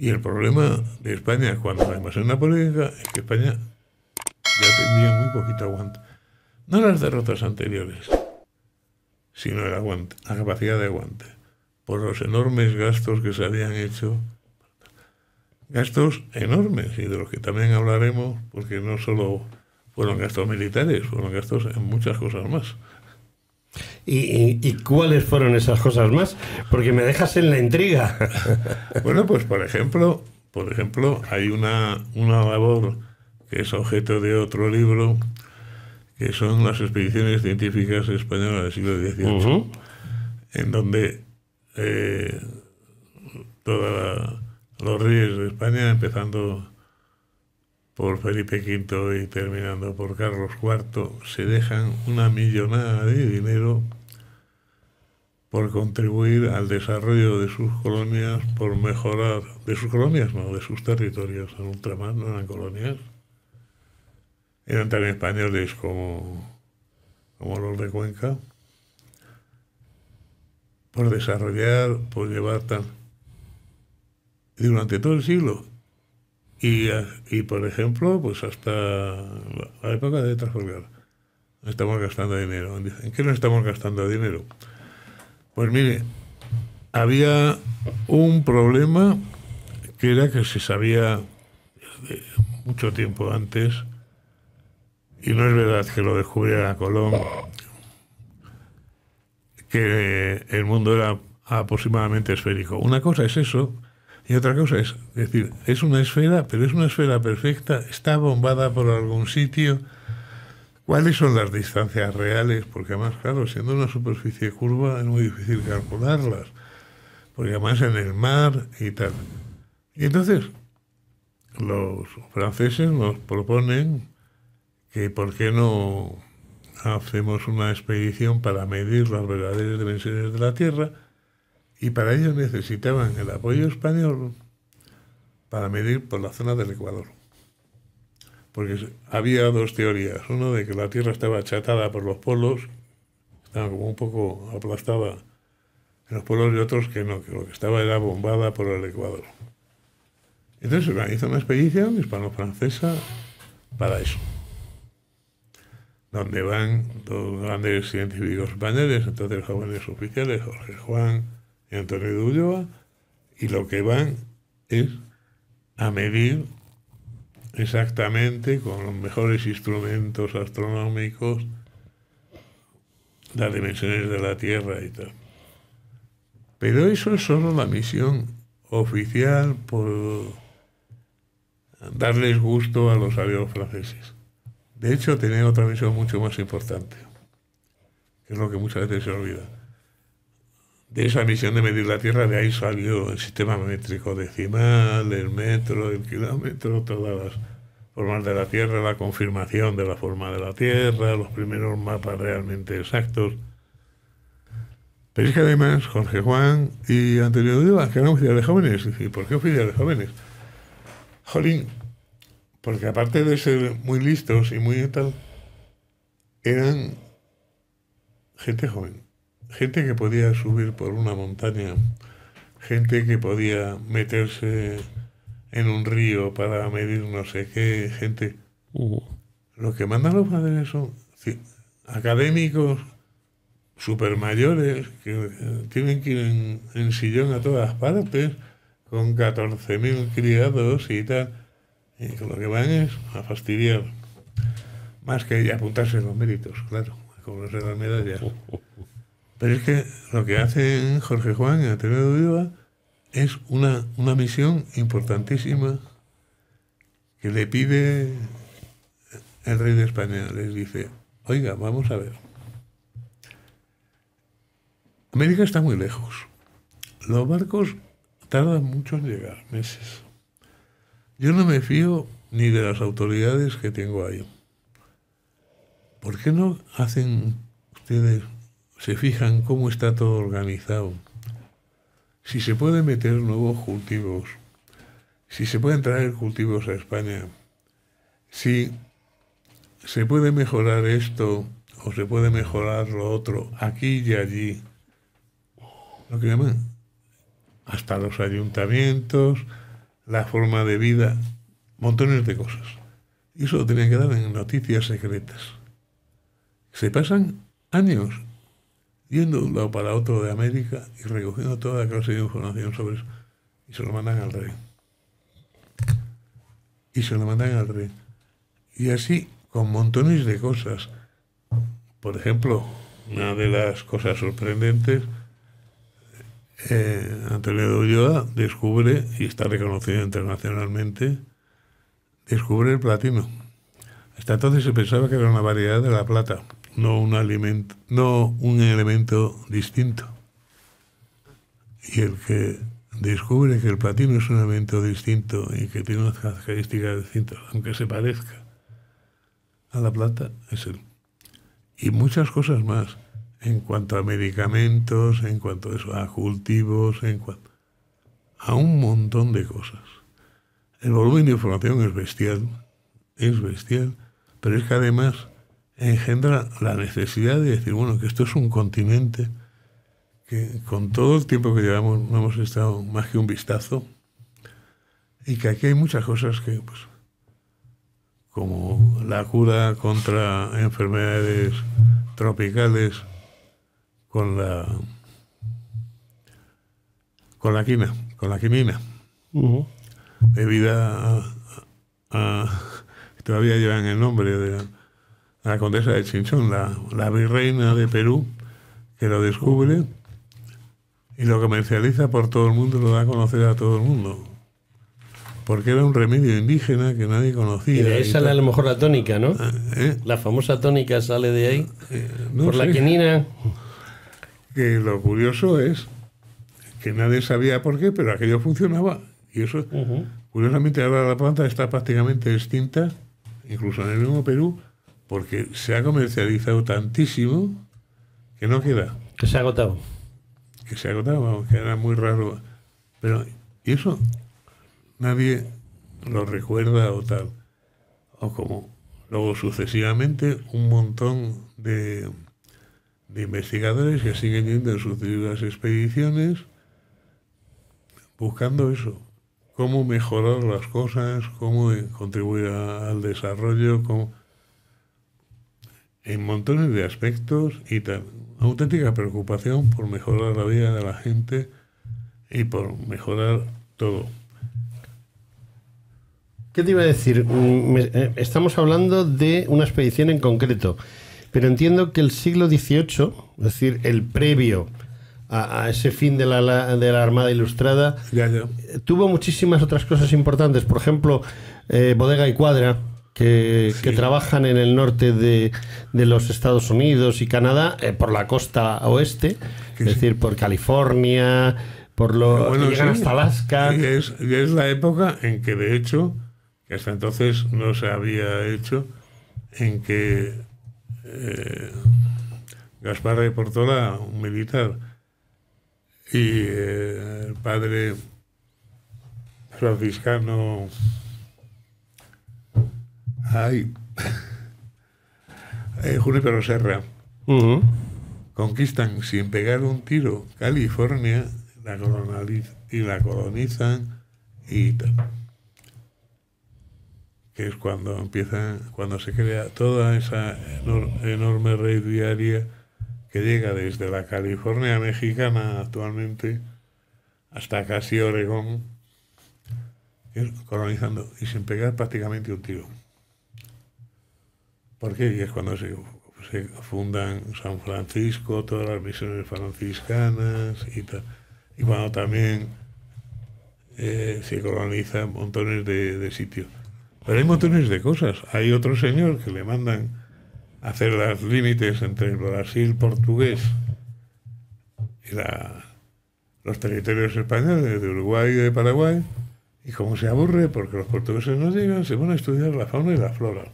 Y el problema de España cuando además en una política es que España ya tenía muy poquito aguante. No las derrotas anteriores, sino el aguante, la capacidad de aguante, por los enormes gastos que se habían hecho. Gastos enormes y de los que también hablaremos, porque no solo fueron gastos militares, fueron gastos en muchas cosas más. ¿Y, cuáles fueron esas cosas más? Porque me dejas en la intriga. bueno, pues por ejemplo, por ejemplo, hay una, labor que es objeto de otro libro, que son las expediciones científicas españolas del siglo XVIII, en donde eh, todos los reyes de España, empezando por Felipe V y terminando por Carlos IV, se dejan una millonada de dinero por contribuir al desarrollo de sus colonias, por mejorar, de sus colonias no, de sus territorios, en ultramar no eran colonias, eran tan españoles como, como los de Cuenca, por desarrollar, por llevar tan... Durante todo el siglo eh, y, por ejemplo, pues hasta la época de Trafalgar, estamos gastando dinero. ¿En qué no estamos gastando dinero? Pues mire, había un problema que era que se sabía mucho tiempo antes, y no es verdad que lo descubriera Colón, que el mundo era aproximadamente esférico. Una cosa es eso, y otra cosa es, decir, es una esfera, pero es una esfera perfecta, está bombada por algún sitio. ¿Cuáles son las distancias reales? Porque además, claro, siendo una superficie curva es muy difícil calcularlas, porque además en el mar y tal. Y entonces, los franceses nos proponen que por qué no hacemos una expedición para medir las verdaderas dimensiones de la Tierra, y para ello necesitaban el apoyo español para medir por la zona del Ecuador. Porque había dos teorías. una de que la Tierra estaba achatada por los polos, estaba como un poco aplastada en los polos, y otros que no, que lo que estaba era bombada por el Ecuador. Entonces se organiza una expedición hispano-francesa para eso donde van dos grandes científicos españoles, entonces jóvenes oficiales, Jorge Juan y de y lo que van es a medir exactamente con los mejores instrumentos astronómicos las dimensiones de la Tierra y tal. Pero eso es solo la misión oficial por darles gusto a los aviones franceses. De hecho, tienen otra misión mucho más importante, que es lo que muchas veces se olvida de esa misión de medir la Tierra, de ahí salió el sistema métrico decimal, el metro, el kilómetro, todas las formas de la Tierra, la confirmación de la forma de la Tierra, los primeros mapas realmente exactos. Pero es que además Jorge Juan y Antonio Duda, que eran oficiales jóvenes, y ¿por qué de jóvenes? Jolín, porque aparte de ser muy listos y muy tal, eran gente joven gente que podía subir por una montaña, gente que podía meterse en un río para medir no sé qué, gente. Lo que mandan los padres son académicos super mayores que eh, tienen que ir en, sillón a todas partes con 14.000 criados y tal. Y lo que van es a fastidiar. Más que apuntarse los méritos, claro, con las medallas. Pero es que lo que hace Jorge Juan en Ateneo de Viva es una, una misión importantísima que le pide el rey de España. Les dice, oiga, vamos a ver. América está muy lejos. Los barcos tardan mucho en llegar, meses. Yo no me fío ni de las autoridades que tengo ahí. ¿Por qué no hacen ustedes se fijan cómo está todo organizado, si se pueden meter nuevos cultivos, si se pueden traer cultivos a España, si se puede mejorar esto o se puede mejorar lo otro, aquí y allí, lo que llaman hasta los ayuntamientos, la forma de vida, montones de cosas. Y eso lo tienen que dar en noticias secretas. Se pasan años yendo de un lado para otro de América y recogiendo toda clase de información sobre eso. Y se lo mandan al rey. Y se lo mandan al rey. Y así, con montones de cosas. Por ejemplo, una de las cosas sorprendentes, eh, Antonio de Ulloa descubre, y está reconocido internacionalmente, descubre el platino. Hasta entonces se pensaba que era una variedad de la plata no un, alimento, no un elemento distinto. Y el que descubre que el platino es un elemento distinto y que tiene unas características distintas, aunque se parezca a la plata, es él. Y muchas cosas más en cuanto a medicamentos, en cuanto a, a cultivos, en cuanto a un montón de cosas. El volumen de información es bestial, es bestial, pero es que además engendra la necesidad de decir, bueno, que esto es un continente que con todo el tiempo que llevamos no hemos estado más que un vistazo y que aquí hay muchas cosas que, pues, como la cura contra enfermedades tropicales con la con la quina, con la quinina, uh a, todavía llevan el nombre de la condesa de Chinchón, la, virreina de Perú, que lo descubre y lo comercializa por todo el mundo, lo da a conocer a todo el mundo. Porque era un remedio indígena que nadie conocía. Y de ahí sale a lo mejor la tónica, ¿no? Ah, ¿eh? La famosa tónica sale de ahí. Eh, por la quinina. Que lo curioso es que nadie sabía por qué, pero aquello funcionaba. Y eso, curiosamente, ahora la planta está prácticamente extinta, incluso en el mismo Perú, porque se ha comercializado tantísimo que no queda. Que se ha agotado. Que se ha agotado, que era muy raro. Pero eso nadie lo recuerda o tal. O como luego sucesivamente un montón de, investigadores que siguen yendo en sucesivas expediciones buscando eso, cómo mejorar las cosas, cómo contribuir al desarrollo, cómo en montones de aspectos y tal. Auténtica preocupación por mejorar la vida de la gente y por mejorar todo. ¿Qué te iba a decir? Mm, eh, estamos hablando de una expedición en concreto, pero entiendo que el siglo XVIII, es decir, el previo a, ese fin de la, de la Armada Ilustrada, eh, tuvo muchísimas otras cosas importantes. Por ejemplo, eh, Bodega y Cuadra, que, trabajan en el norte de, los Estados Unidos y Canadá, eh, por la costa oeste, es decir, por California, por lo que llegan hasta Alaska. Es, es la época en que, de hecho, que hasta entonces no se había hecho, en que eh, Gaspar de Portola, un militar, y eh, el padre franciscano Ay. eh, Serra. Conquistan sin pegar un tiro California la y la colonizan y tal. Que es cuando empieza, cuando se crea toda esa enorme red diaria que llega desde la California mexicana actualmente hasta casi Oregón, colonizando y sin pegar prácticamente un tiro porque es cuando se, fundan San Francisco, todas las misiones franciscanas y cuando también eh, se colonizan montones de, sitios. Pero hay montones de cosas. Hay otro señor que le mandan hacer los límites entre el Brasil portugués y los territorios españoles de Uruguay y de Paraguay. Y como se aburre, porque los portugueses no llegan, se van a estudiar la fauna y la flora.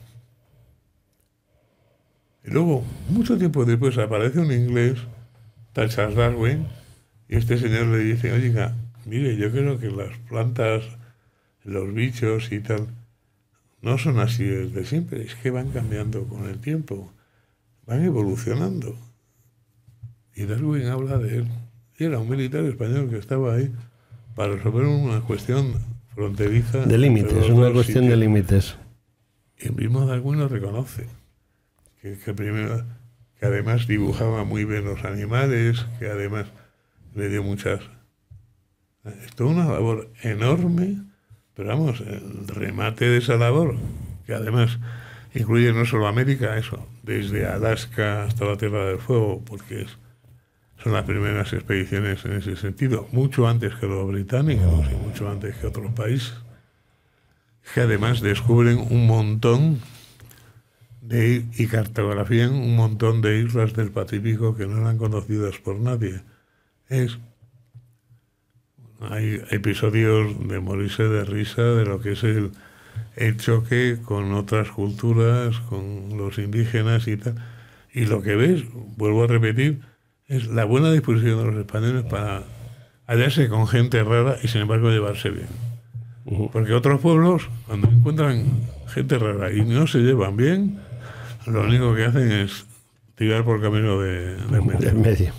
Y luego, mucho tiempo después, aparece un inglés, tal Charles Darwin, y este señor le dice, oiga, mire, yo creo que las plantas, los bichos y tal, no son así desde siempre, es que van cambiando con el tiempo, van evolucionando. Y Darwin habla de él. Y era un militar español que estaba ahí para resolver una cuestión fronteriza. De límites, una cuestión de límites. Y el mismo Darwin lo reconoce que, primero, que además dibujaba muy bien los animales, que además le dio muchas... Esto es una labor enorme, pero vamos, el remate de esa labor, que además incluye no solo América, eso, desde Alaska hasta la Tierra del Fuego, porque son las primeras expediciones en ese sentido, mucho antes que los británicos y mucho antes que otros países, que además descubren un montón de, y cartografían un montón de islas del Pacífico que no eran conocidas por nadie. Es, hay episodios de morirse de risa de lo que es el, el choque con otras culturas, con los indígenas y tal. Y lo que ves, vuelvo a repetir, es la buena disposición de los españoles para hallarse con gente rara y sin embargo llevarse bien. Porque otros pueblos, cuando encuentran gente rara y no se llevan bien, lo único que hacen es tirar por camino de, de medio.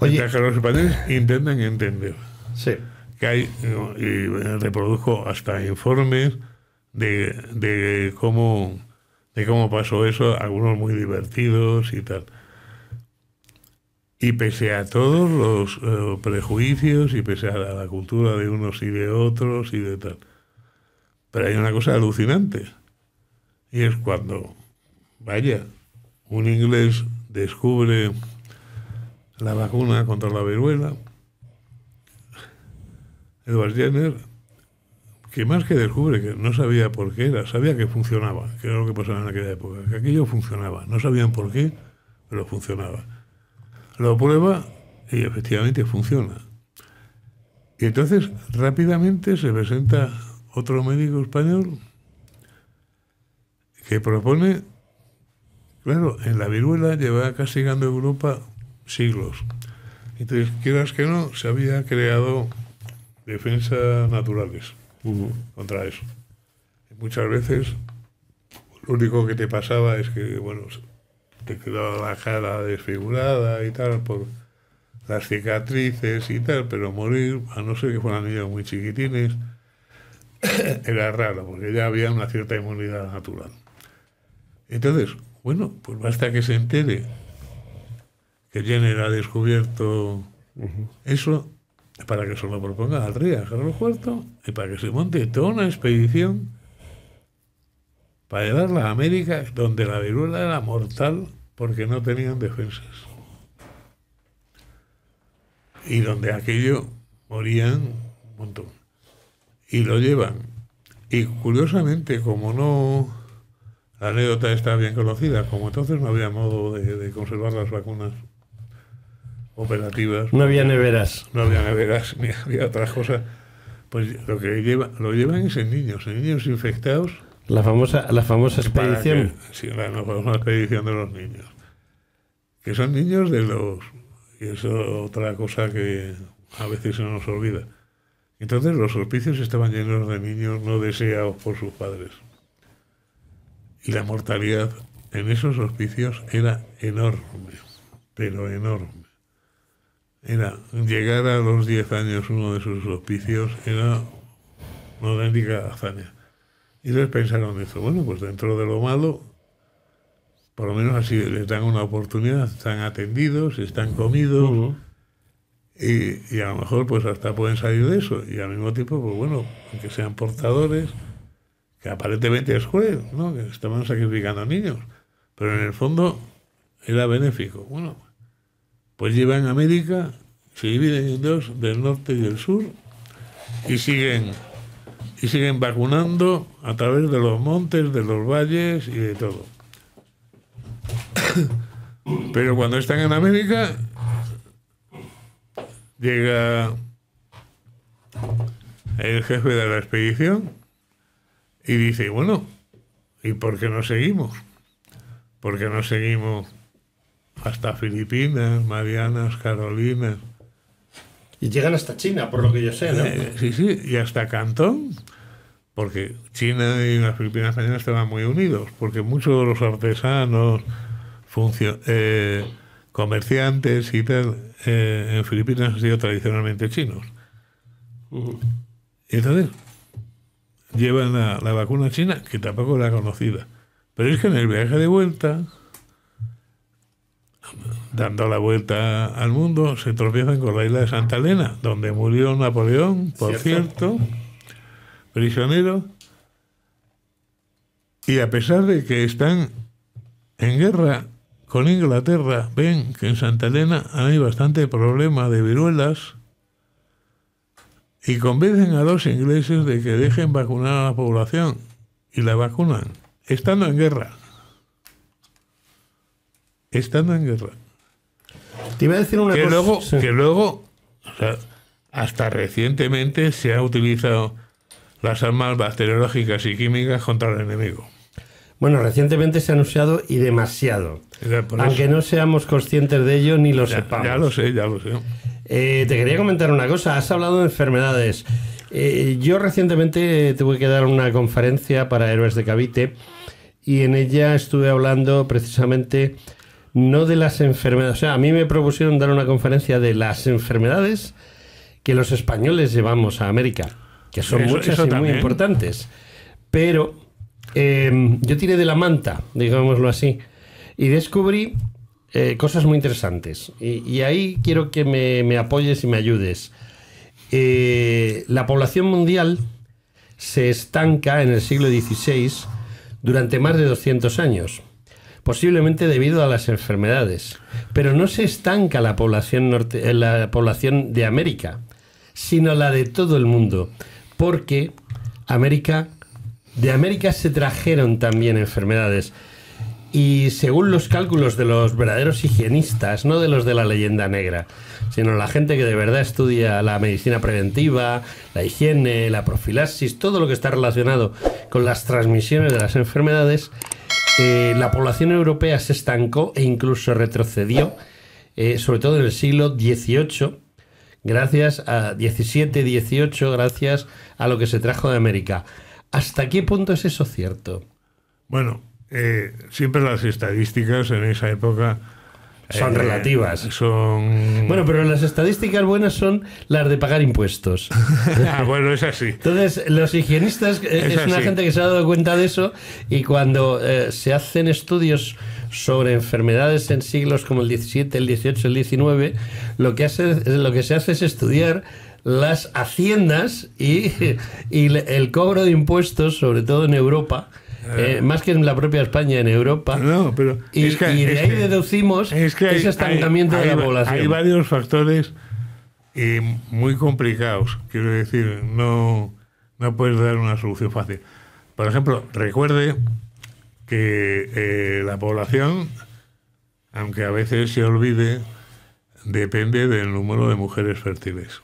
que los españoles intentan entender. Sí. Que hay, y reprodujo hasta informes de, cómo, de cómo pasó eso, algunos muy divertidos y tal. Y pese a todos los eh, prejuicios y pese a la, cultura de unos y de otros y de tal. Pero hay una cosa alucinante. Y es cuando vaya, un inglés descubre la vacuna contra la viruela, Edward Jenner, que más que descubre que no sabía por qué era, sabía que funcionaba, que era lo que pasaba en aquella época, que aquello funcionaba, no sabían por qué, pero funcionaba. Lo prueba y efectivamente funciona. Y entonces rápidamente se presenta otro médico español que propone bueno, en la viruela llevaba castigando Europa siglos. Entonces, quieras que no, se había creado defensa naturales contra eso. muchas veces lo único que te pasaba es que, bueno, te quedaba la cara desfigurada y tal por las cicatrices y tal, pero morir, a no ser que fueran niños muy chiquitines, era raro, porque ya había una cierta inmunidad natural. Entonces, bueno, pues basta que se entere que Jenner ha descubierto eso para que se lo proponga al rey, a Carlos IV, y para que se monte toda una expedición para llevarla a América, donde la viruela era mortal porque no tenían defensas. Y donde aquello morían un montón. Y lo llevan. Y curiosamente, como no la anécdota está bien conocida, como entonces no había modo de, conservar las vacunas operativas. No había neveras. No había neveras, ni había otras cosas. Pues lo que lleva, lo llevan es en niños, en niños infectados. La famosa, la famosa expedición. sí, la, famosa expedición de los niños. Que son niños de los... Y eso es otra cosa que a veces se nos olvida. Entonces los hospicios estaban llenos de niños no deseados por sus padres y la mortalidad en esos hospicios era enorme, pero enorme. Era llegar a los 10 años uno de esos hospicios era una auténtica hazaña. Y les pensaron eso, bueno, pues dentro de lo malo, por lo menos así les dan una oportunidad, están atendidos, están comidos, y, y a lo mejor pues hasta pueden salir de eso. Y al mismo tiempo, pues bueno, aunque sean portadores, que aparentemente es juez, ¿no? que estaban sacrificando niños, pero en el fondo era benéfico. Bueno, pues llevan América, se dividen en dos, del norte y del sur, y siguen, y siguen vacunando a través de los montes, de los valles y de todo. Pero cuando están en América, llega el jefe de la expedición, y dice, bueno, ¿y por qué no seguimos? ¿Por qué no seguimos hasta Filipinas, Marianas, Carolinas? Y llegan hasta China, por lo que yo sé, ¿no? Eh, sí, sí, y hasta Cantón, porque China y las Filipinas también estaban muy unidos, porque muchos de los artesanos, eh, comerciantes y tal, eh, en Filipinas han sido tradicionalmente chinos. Y Entonces, llevan la, vacuna china, que tampoco era conocida. Pero es que en el viaje de vuelta, dando la vuelta al mundo, se tropiezan con la isla de Santa Elena, donde murió Napoleón, por cierto, cierto prisionero. Y a pesar de que están en guerra con Inglaterra, ven que en Santa Elena hay bastante problema de viruelas y convencen a los ingleses de que dejen vacunar a la población y la vacunan, estando en guerra. Estando en guerra. Te iba a decir una que Luego, Que luego, hasta recientemente se han utilizado las armas bacteriológicas y químicas contra el enemigo. Bueno, recientemente se ha anunciado y demasiado. Aunque no seamos conscientes de ello ni lo sepamos. Ya lo sé, ya lo sé. Eh, te quería comentar una cosa. Has hablado de enfermedades. Eh, yo recientemente tuve que dar una conferencia para Héroes de Cavite y en ella estuve hablando precisamente no de las enfermedades. O sea, a mí me propusieron dar una conferencia de las enfermedades que los españoles llevamos a América, que son muchas muy importantes. Pero eh, yo tiré de la manta, digámoslo así y descubrí eh, cosas muy interesantes. Y, ahí quiero que me, apoyes y me ayudes. Eh, la población mundial se estanca en el siglo XVI durante más de 200 años, posiblemente debido a las enfermedades. Pero no se estanca la población, norte, eh, la población de América, sino la de todo el mundo, porque América, de América se trajeron también enfermedades. Y según los cálculos de los verdaderos higienistas, no de los de la leyenda negra, sino la gente que de verdad estudia la medicina preventiva, la higiene, la profilaxis, todo lo que está relacionado con las transmisiones de las enfermedades, eh, la población europea se estancó e incluso retrocedió, eh, sobre todo en el siglo XVIII, gracias a 17, gracias a lo que se trajo de América. ¿Hasta qué punto es eso cierto? Bueno, eh, siempre las estadísticas en esa época son eh, relativas. Son... Bueno, pero las estadísticas buenas son las de pagar impuestos. Ah, bueno, es así. Entonces, los higienistas eh, es, una gente que se ha dado cuenta de eso y cuando se hacen estudios sobre enfermedades en siglos como el XVII, el XVIII, el XIX, lo que, hace, lo que se hace es estudiar las haciendas y el cobro de impuestos, sobre todo en Europa, eh, eh, más que en la propia España, en Europa. No, pero y, es que, de ahí deducimos que hay, ese estancamiento de la población. Hay varios factores y muy complicados. Quiero decir, no, no puedes dar una solución fácil. Por ejemplo, recuerde que eh, la población, aunque a veces se olvide, depende del número de mujeres fértiles.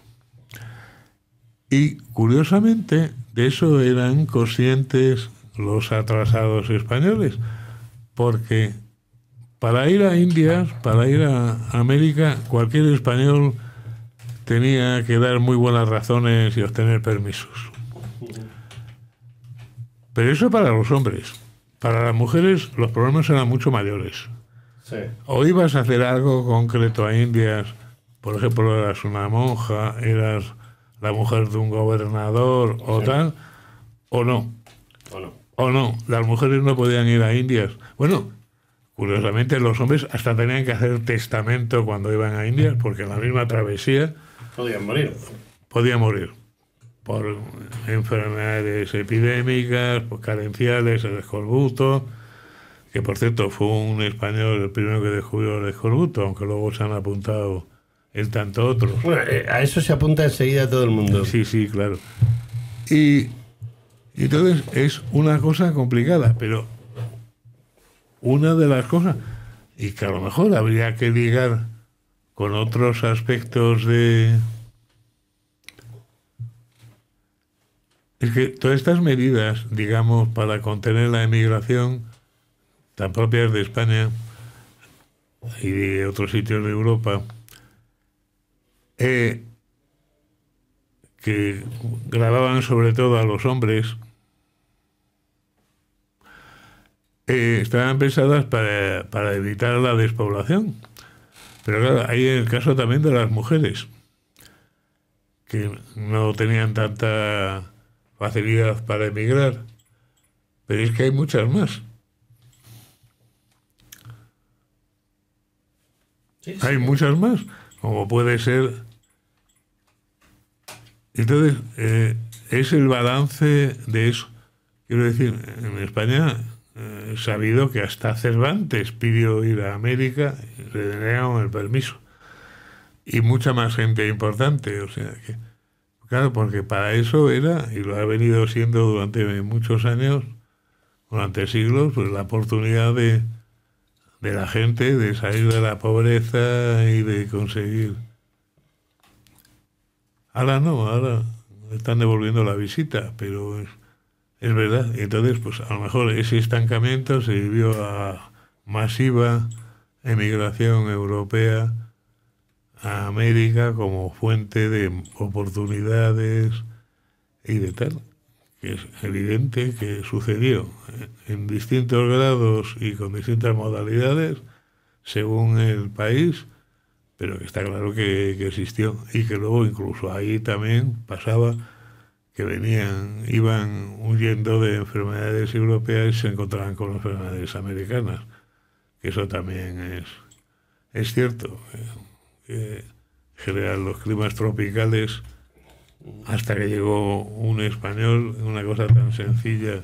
Y curiosamente, de eso eran conscientes los atrasados españoles, porque para ir a Indias, para ir a América, cualquier español tenía que dar muy buenas razones y obtener permisos. Pero eso para los hombres. Para las mujeres los problemas eran mucho mayores. O ibas a hacer algo concreto a Indias, por ejemplo, eras una monja, eras la mujer de un gobernador o tal, o no. O no o oh, no, las mujeres no podían ir a Indias. Bueno, curiosamente los hombres hasta tenían que hacer testamento cuando iban a Indias, porque en la misma travesía... Podían morir. Podían morir por enfermedades epidémicas, por carenciales, el escorbuto, que por cierto fue un español el primero que descubrió el escorbuto, aunque luego se han apuntado el tanto otros. Bueno, eh, a eso se apunta enseguida todo el mundo. Sí, sí, claro. Y y entonces es una cosa complicada, pero una de las cosas, y que a lo mejor habría que ligar con otros aspectos de... Es que todas estas medidas, digamos, para contener la emigración, tan propias de España y de otros sitios de Europa, eh, que grababan sobre todo a los hombres, Eh, estaban pensadas para, para, evitar la despoblación. Pero claro, hay el caso también de las mujeres, que no tenían tanta facilidad para emigrar. Pero es que hay muchas más. Hay muchas más, como puede ser. Entonces, eh, es el balance de eso. Quiero decir, en España eh, sabido que hasta Cervantes pidió ir a América y le denegaron el permiso. Y mucha más gente importante, o sea que. Claro, porque para eso era, y lo ha venido siendo durante muchos años, durante siglos, pues la oportunidad de, de la gente de salir de la pobreza y de conseguir. Ahora no, ahora están devolviendo la visita, pero es verdad. Entonces, pues a lo mejor ese estancamiento se vivió a masiva emigración europea a América como fuente de oportunidades y de tal. Que es evidente que sucedió en distintos grados y con distintas modalidades según el país, pero que está claro que, que existió y que luego incluso ahí también pasaba que venían, iban huyendo de enfermedades europeas y se encontraban con enfermedades americanas. eso también es, cierto. Eh, general los climas tropicales, hasta que llegó un español, una cosa tan sencilla,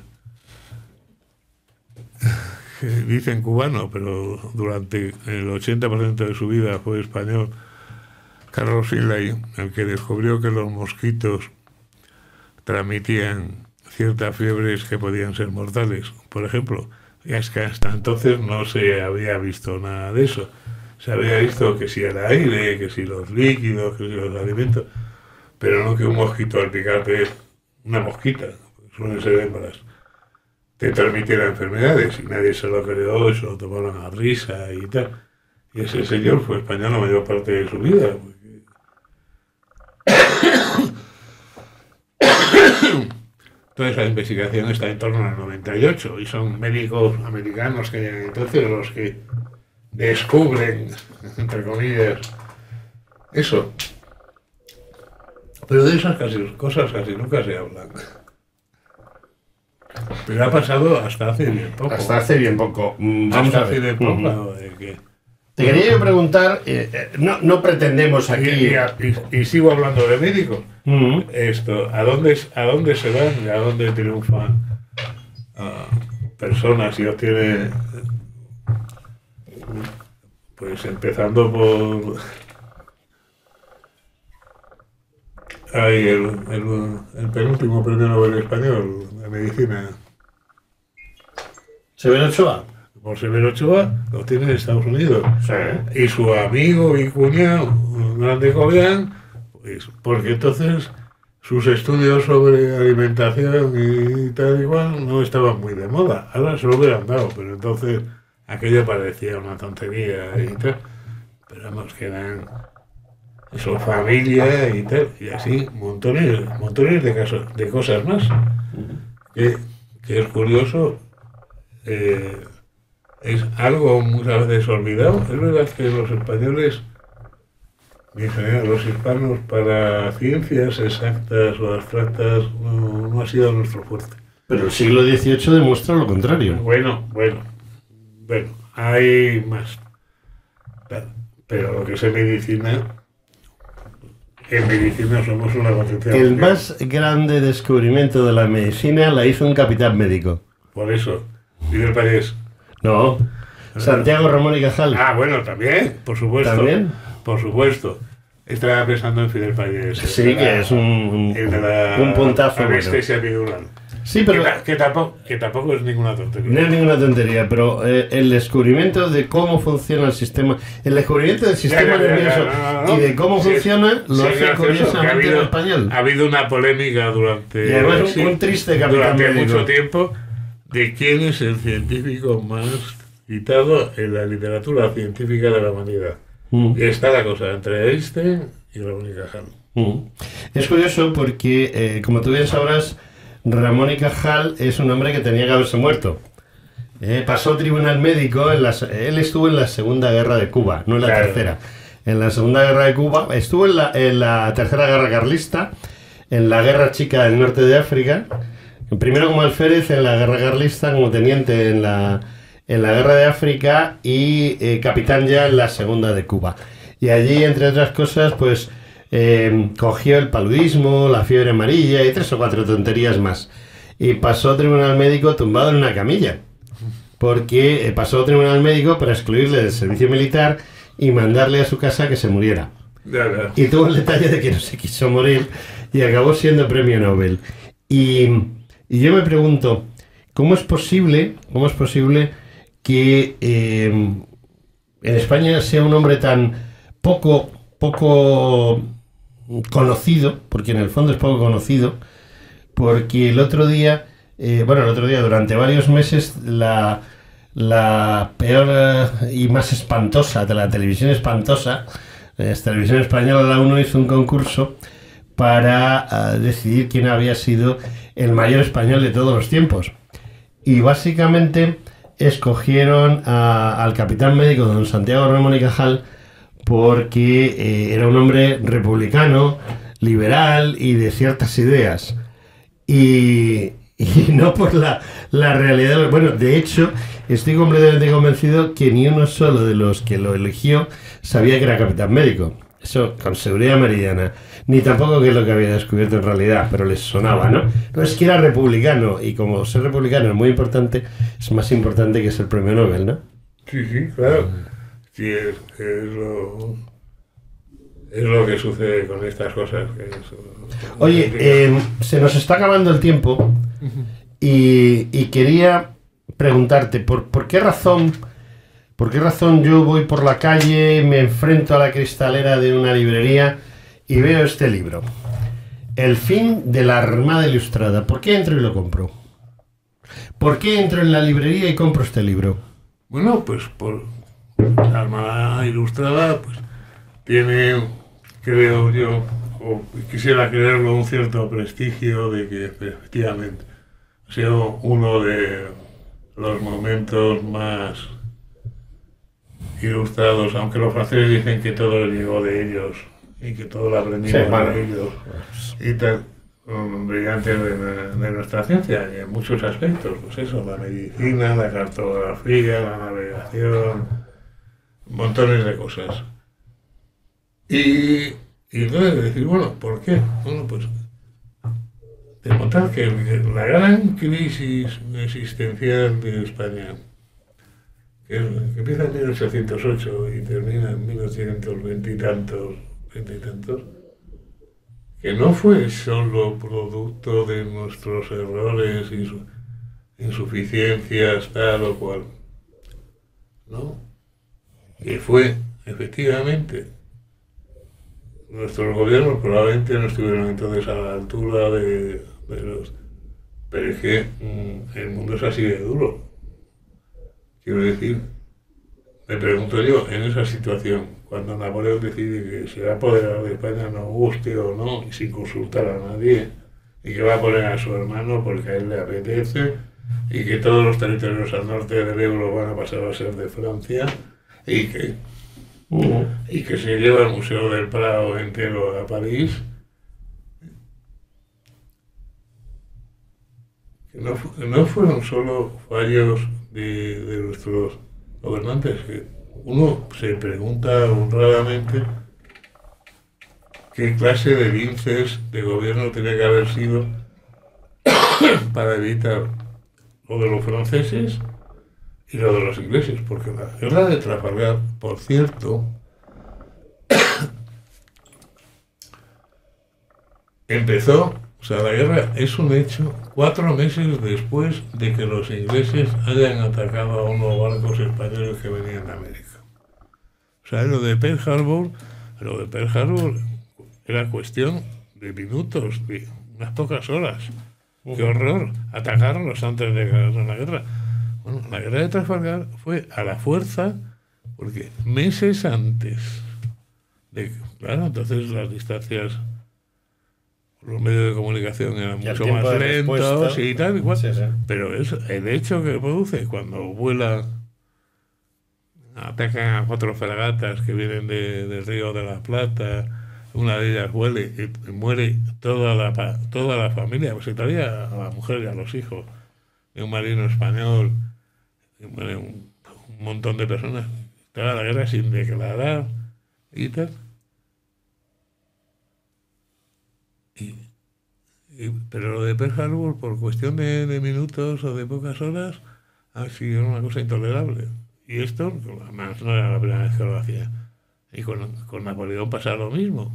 que dicen cubano, pero durante el 80% de su vida fue español, Carlos Finlay, el que descubrió que los mosquitos transmitían ciertas fiebres que podían ser mortales, por ejemplo. es que hasta entonces no se había visto nada de eso. Se había visto que si el aire, que si los líquidos, que si los alimentos, pero no que un mosquito al picarte, una mosquita, suelen ser hembras, te transmitiera enfermedades. Y nadie se lo creó, y se lo tomaron a risa y tal. Y ese señor fue español la mayor parte de su vida. Toda la investigación está en torno al 98 y son médicos americanos que entonces los que descubren, entre comillas, eso. Pero de esas casi, cosas casi nunca se hablan. Pero ha pasado hasta hace bien poco. Hasta hace bien poco. Mm, vamos hasta hace bien poco. Te quería preguntar, eh, eh, no, pretendemos aquí... Y, sigo hablando de médico Esto, ¿a dónde, ¿a dónde se van? ¿A dónde triunfan ah, personas y obtiene Pues empezando por... ahí el, penúltimo premio Nobel español de medicina. ¿Se ve Ochoa? Monsever Ochoa lo tiene en Estados Unidos. Y su amigo y cuñado, un grande Cobian, pues, porque entonces sus estudios sobre alimentación y tal igual no estaban muy de moda. Ahora se lo hubieran dado, pero entonces aquello parecía una tontería y tal. Pero vamos, que eran su familia y tal, y así montones, montones de, casos, de cosas más. Que, que es curioso. Eh, es algo muchas veces olvidado. Es verdad que los españoles, los hispanos para ciencias exactas o abstractas, no, ha sido nuestro fuerte. Pero el siglo XVIII demuestra lo contrario. Bueno, bueno, bueno, hay más. Pero lo que es en medicina, en medicina somos una conciencia. El más grande descubrimiento de la medicina la hizo un capitán médico. Por eso, el país. No. Santiago Ramón y Cajal. Ah, bueno, también, por supuesto. ¿También? Por supuesto. Estaba pensando en Fidel Páez Sí, que es un, un, puntazo. Sí, pero... Que, tampoco, es ninguna tontería. No es ninguna tontería, pero eh, el descubrimiento de cómo funciona el sistema, el descubrimiento del sistema nervioso y de cómo funciona lo hace curiosamente ha español. Ha habido una polémica durante... triste Durante mucho tiempo de quién es el científico más citado en la literatura científica de la humanidad. Mm. Y está la cosa entre Einstein y Ramón y Cajal. Es curioso porque, eh, como tú bien sabrás, Ramón y Cajal es un hombre que tenía que haberse muerto. Eh, pasó tribunal médico, en la, él estuvo en la Segunda Guerra de Cuba, no en la Tercera. En la Segunda Guerra de Cuba, estuvo en la, en la Tercera Guerra Carlista, en la Guerra Chica del Norte de África, Primero como alférez en la guerra carlista, como teniente en la, en la guerra de África y eh, capitán ya en la segunda de Cuba. Y allí, entre otras cosas, pues em, cogió el paludismo, la fiebre amarilla y tres o cuatro tonterías más. Y pasó al tribunal médico tumbado en una camilla. Porque eh, pasó al tribunal médico para excluirle del servicio militar y mandarle a su casa que se muriera. Y tuvo el detalle de que no se quiso morir y acabó siendo premio Nobel. Y y yo me pregunto, ¿cómo es posible, cómo es posible que em, en España sea un hombre tan poco, poco conocido, porque en el fondo es poco conocido, porque el otro día, eh, bueno, el otro día, durante varios meses, la, la peor y más espantosa de la televisión espantosa, la Televisión Española, la 1 hizo un concurso para ah, decidir quién había sido el mayor español de todos los tiempos. Y básicamente escogieron ah, al capitán médico don Santiago Ramón y Cajal porque eh, era un hombre republicano, liberal y de ciertas ideas. Y, no por la, la, realidad. Bueno, de hecho, estoy completamente convencido que ni uno solo de los que lo eligió sabía que era capitán médico. Eso con seguridad meridiana ni tampoco que es lo que había descubierto en realidad, pero les sonaba, ¿no? No es que era republicano, y como ser republicano es muy importante, es más importante que ser premio Nobel, ¿no? Sí, sí, claro. Mm. es, lo, es lo que sucede con estas cosas. Oye, eh, se nos está acabando el tiempo y, quería preguntarte, ¿por, ¿por qué razón... ¿Por qué razón yo voy por la calle, me enfrento a la cristalera de una librería y veo este libro. El fin de la Armada Ilustrada. ¿Por qué entro y lo compro? ¿Por qué entro en la librería y compro este libro? Bueno, pues por la Armada Ilustrada pues, tiene, creo yo, o quisiera creerlo, un cierto prestigio de que efectivamente ha sido uno de los momentos más ilustrados, aunque los franceses dicen que todo llegó de ellos y que todo lo aprendimos sí, y tan brillante de, nuestra ciencia en muchos aspectos, pues eso, la medicina, la cartografía, la navegación, montones de cosas. Y, y entonces decir, bueno, ¿por qué? Bueno, pues demostrar que la gran crisis existencial de España, que, empieza en 1808 y termina en 1920 y tantos, que no fue solo producto de nuestros errores, y insuficiencias, tal o cual, ¿no? Que fue, efectivamente, nuestros gobiernos probablemente no estuvieron entonces a la altura de, los... Pero es que mm, el mundo es así de duro. Quiero decir, me pregunto yo, en esa situación, cuando Napoleón decide que se va a de España, no guste o no, y sin consultar a nadie, y que va a poner a su hermano porque a él le apetece, y que todos los territorios al norte del Ebro van a pasar a ser de Francia, y que, y que se lleva el Museo del Prado entero a París. Que no, fueron solo fallos de, de nuestros gobernantes, que uno se pregunta honradamente qué clase de linces de gobierno tenía que haber sido para evitar lo de los franceses y lo de los ingleses, porque la guerra de Trafalgar, por cierto, empezó, o sea, la guerra es un hecho cuatro meses después de que los ingleses hayan atacado a unos barcos españoles que venían de América. Lo de Pearl Harbor, lo de Pearl Harbor era cuestión de minutos, unas pocas horas. ¡Qué horror! Atacarlos antes de ganar la guerra. Bueno, la guerra de Trafalgar fue a la fuerza porque meses antes Claro, entonces las distancias, los medios de comunicación eran mucho más lentos y tal y Pero es el hecho que produce cuando vuela atacan a cuatro fragatas que vienen de, del río de la Plata, una de ellas huele y, muere toda la, toda la familia, pues a la mujer y a los hijos, y un marino español, muere un, montón de personas, toda la guerra sin declarar y tal. pero lo de Pearl por cuestión de minutos o de pocas horas, ha sido una cosa intolerable. Y esto, además, no era la primera vez que lo hacía. Y con, Napoleón pasa lo mismo.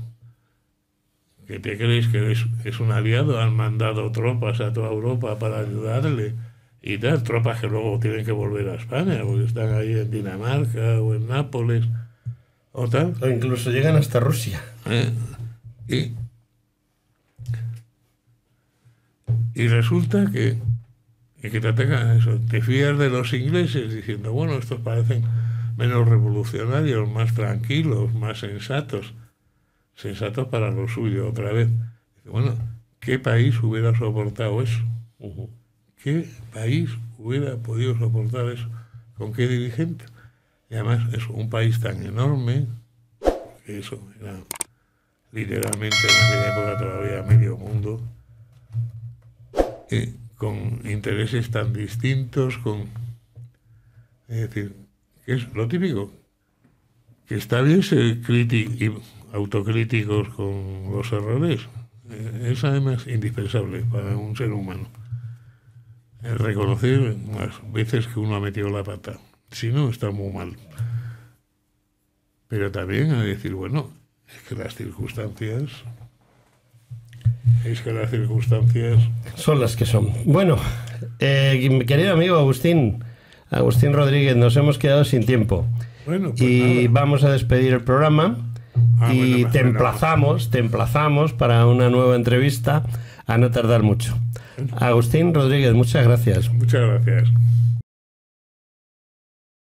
¿Qué te crees que es, un aliado? Han mandado tropas a toda Europa para ayudarle y tal, tropas que luego tienen que volver a España, porque están ahí en Dinamarca o en Nápoles o tal. O incluso llegan hasta Rusia. Eh, y, y resulta que y que te tengan eso, te fías de los ingleses diciendo, bueno, estos parecen menos revolucionarios, más tranquilos, más sensatos, sensatos para lo suyo otra vez. Bueno, ¿qué país hubiera soportado eso? ¿Qué país hubiera podido soportar eso? ¿Con qué dirigente? Y además es un país tan enorme, que eso era literalmente en aquella época todavía medio mundo. Eh, con intereses tan distintos, con... Es decir, que es lo típico, que está bien ser crítico autocríticos con los errores. Eh, es además indispensable para un ser humano. reconocer las veces que uno ha metido la pata. Si no, está muy mal. Pero también a decir, bueno, es que las circunstancias es que las circunstancias son las que son. Bueno, eh, mi querido amigo Agustín, Agustín Rodríguez, nos hemos quedado sin tiempo. Bueno, pues y vamos a despedir el programa. Ah, y te emplazamos, te emplazamos para una nueva entrevista a no tardar mucho. Agustín Rodríguez, muchas gracias. Muchas gracias.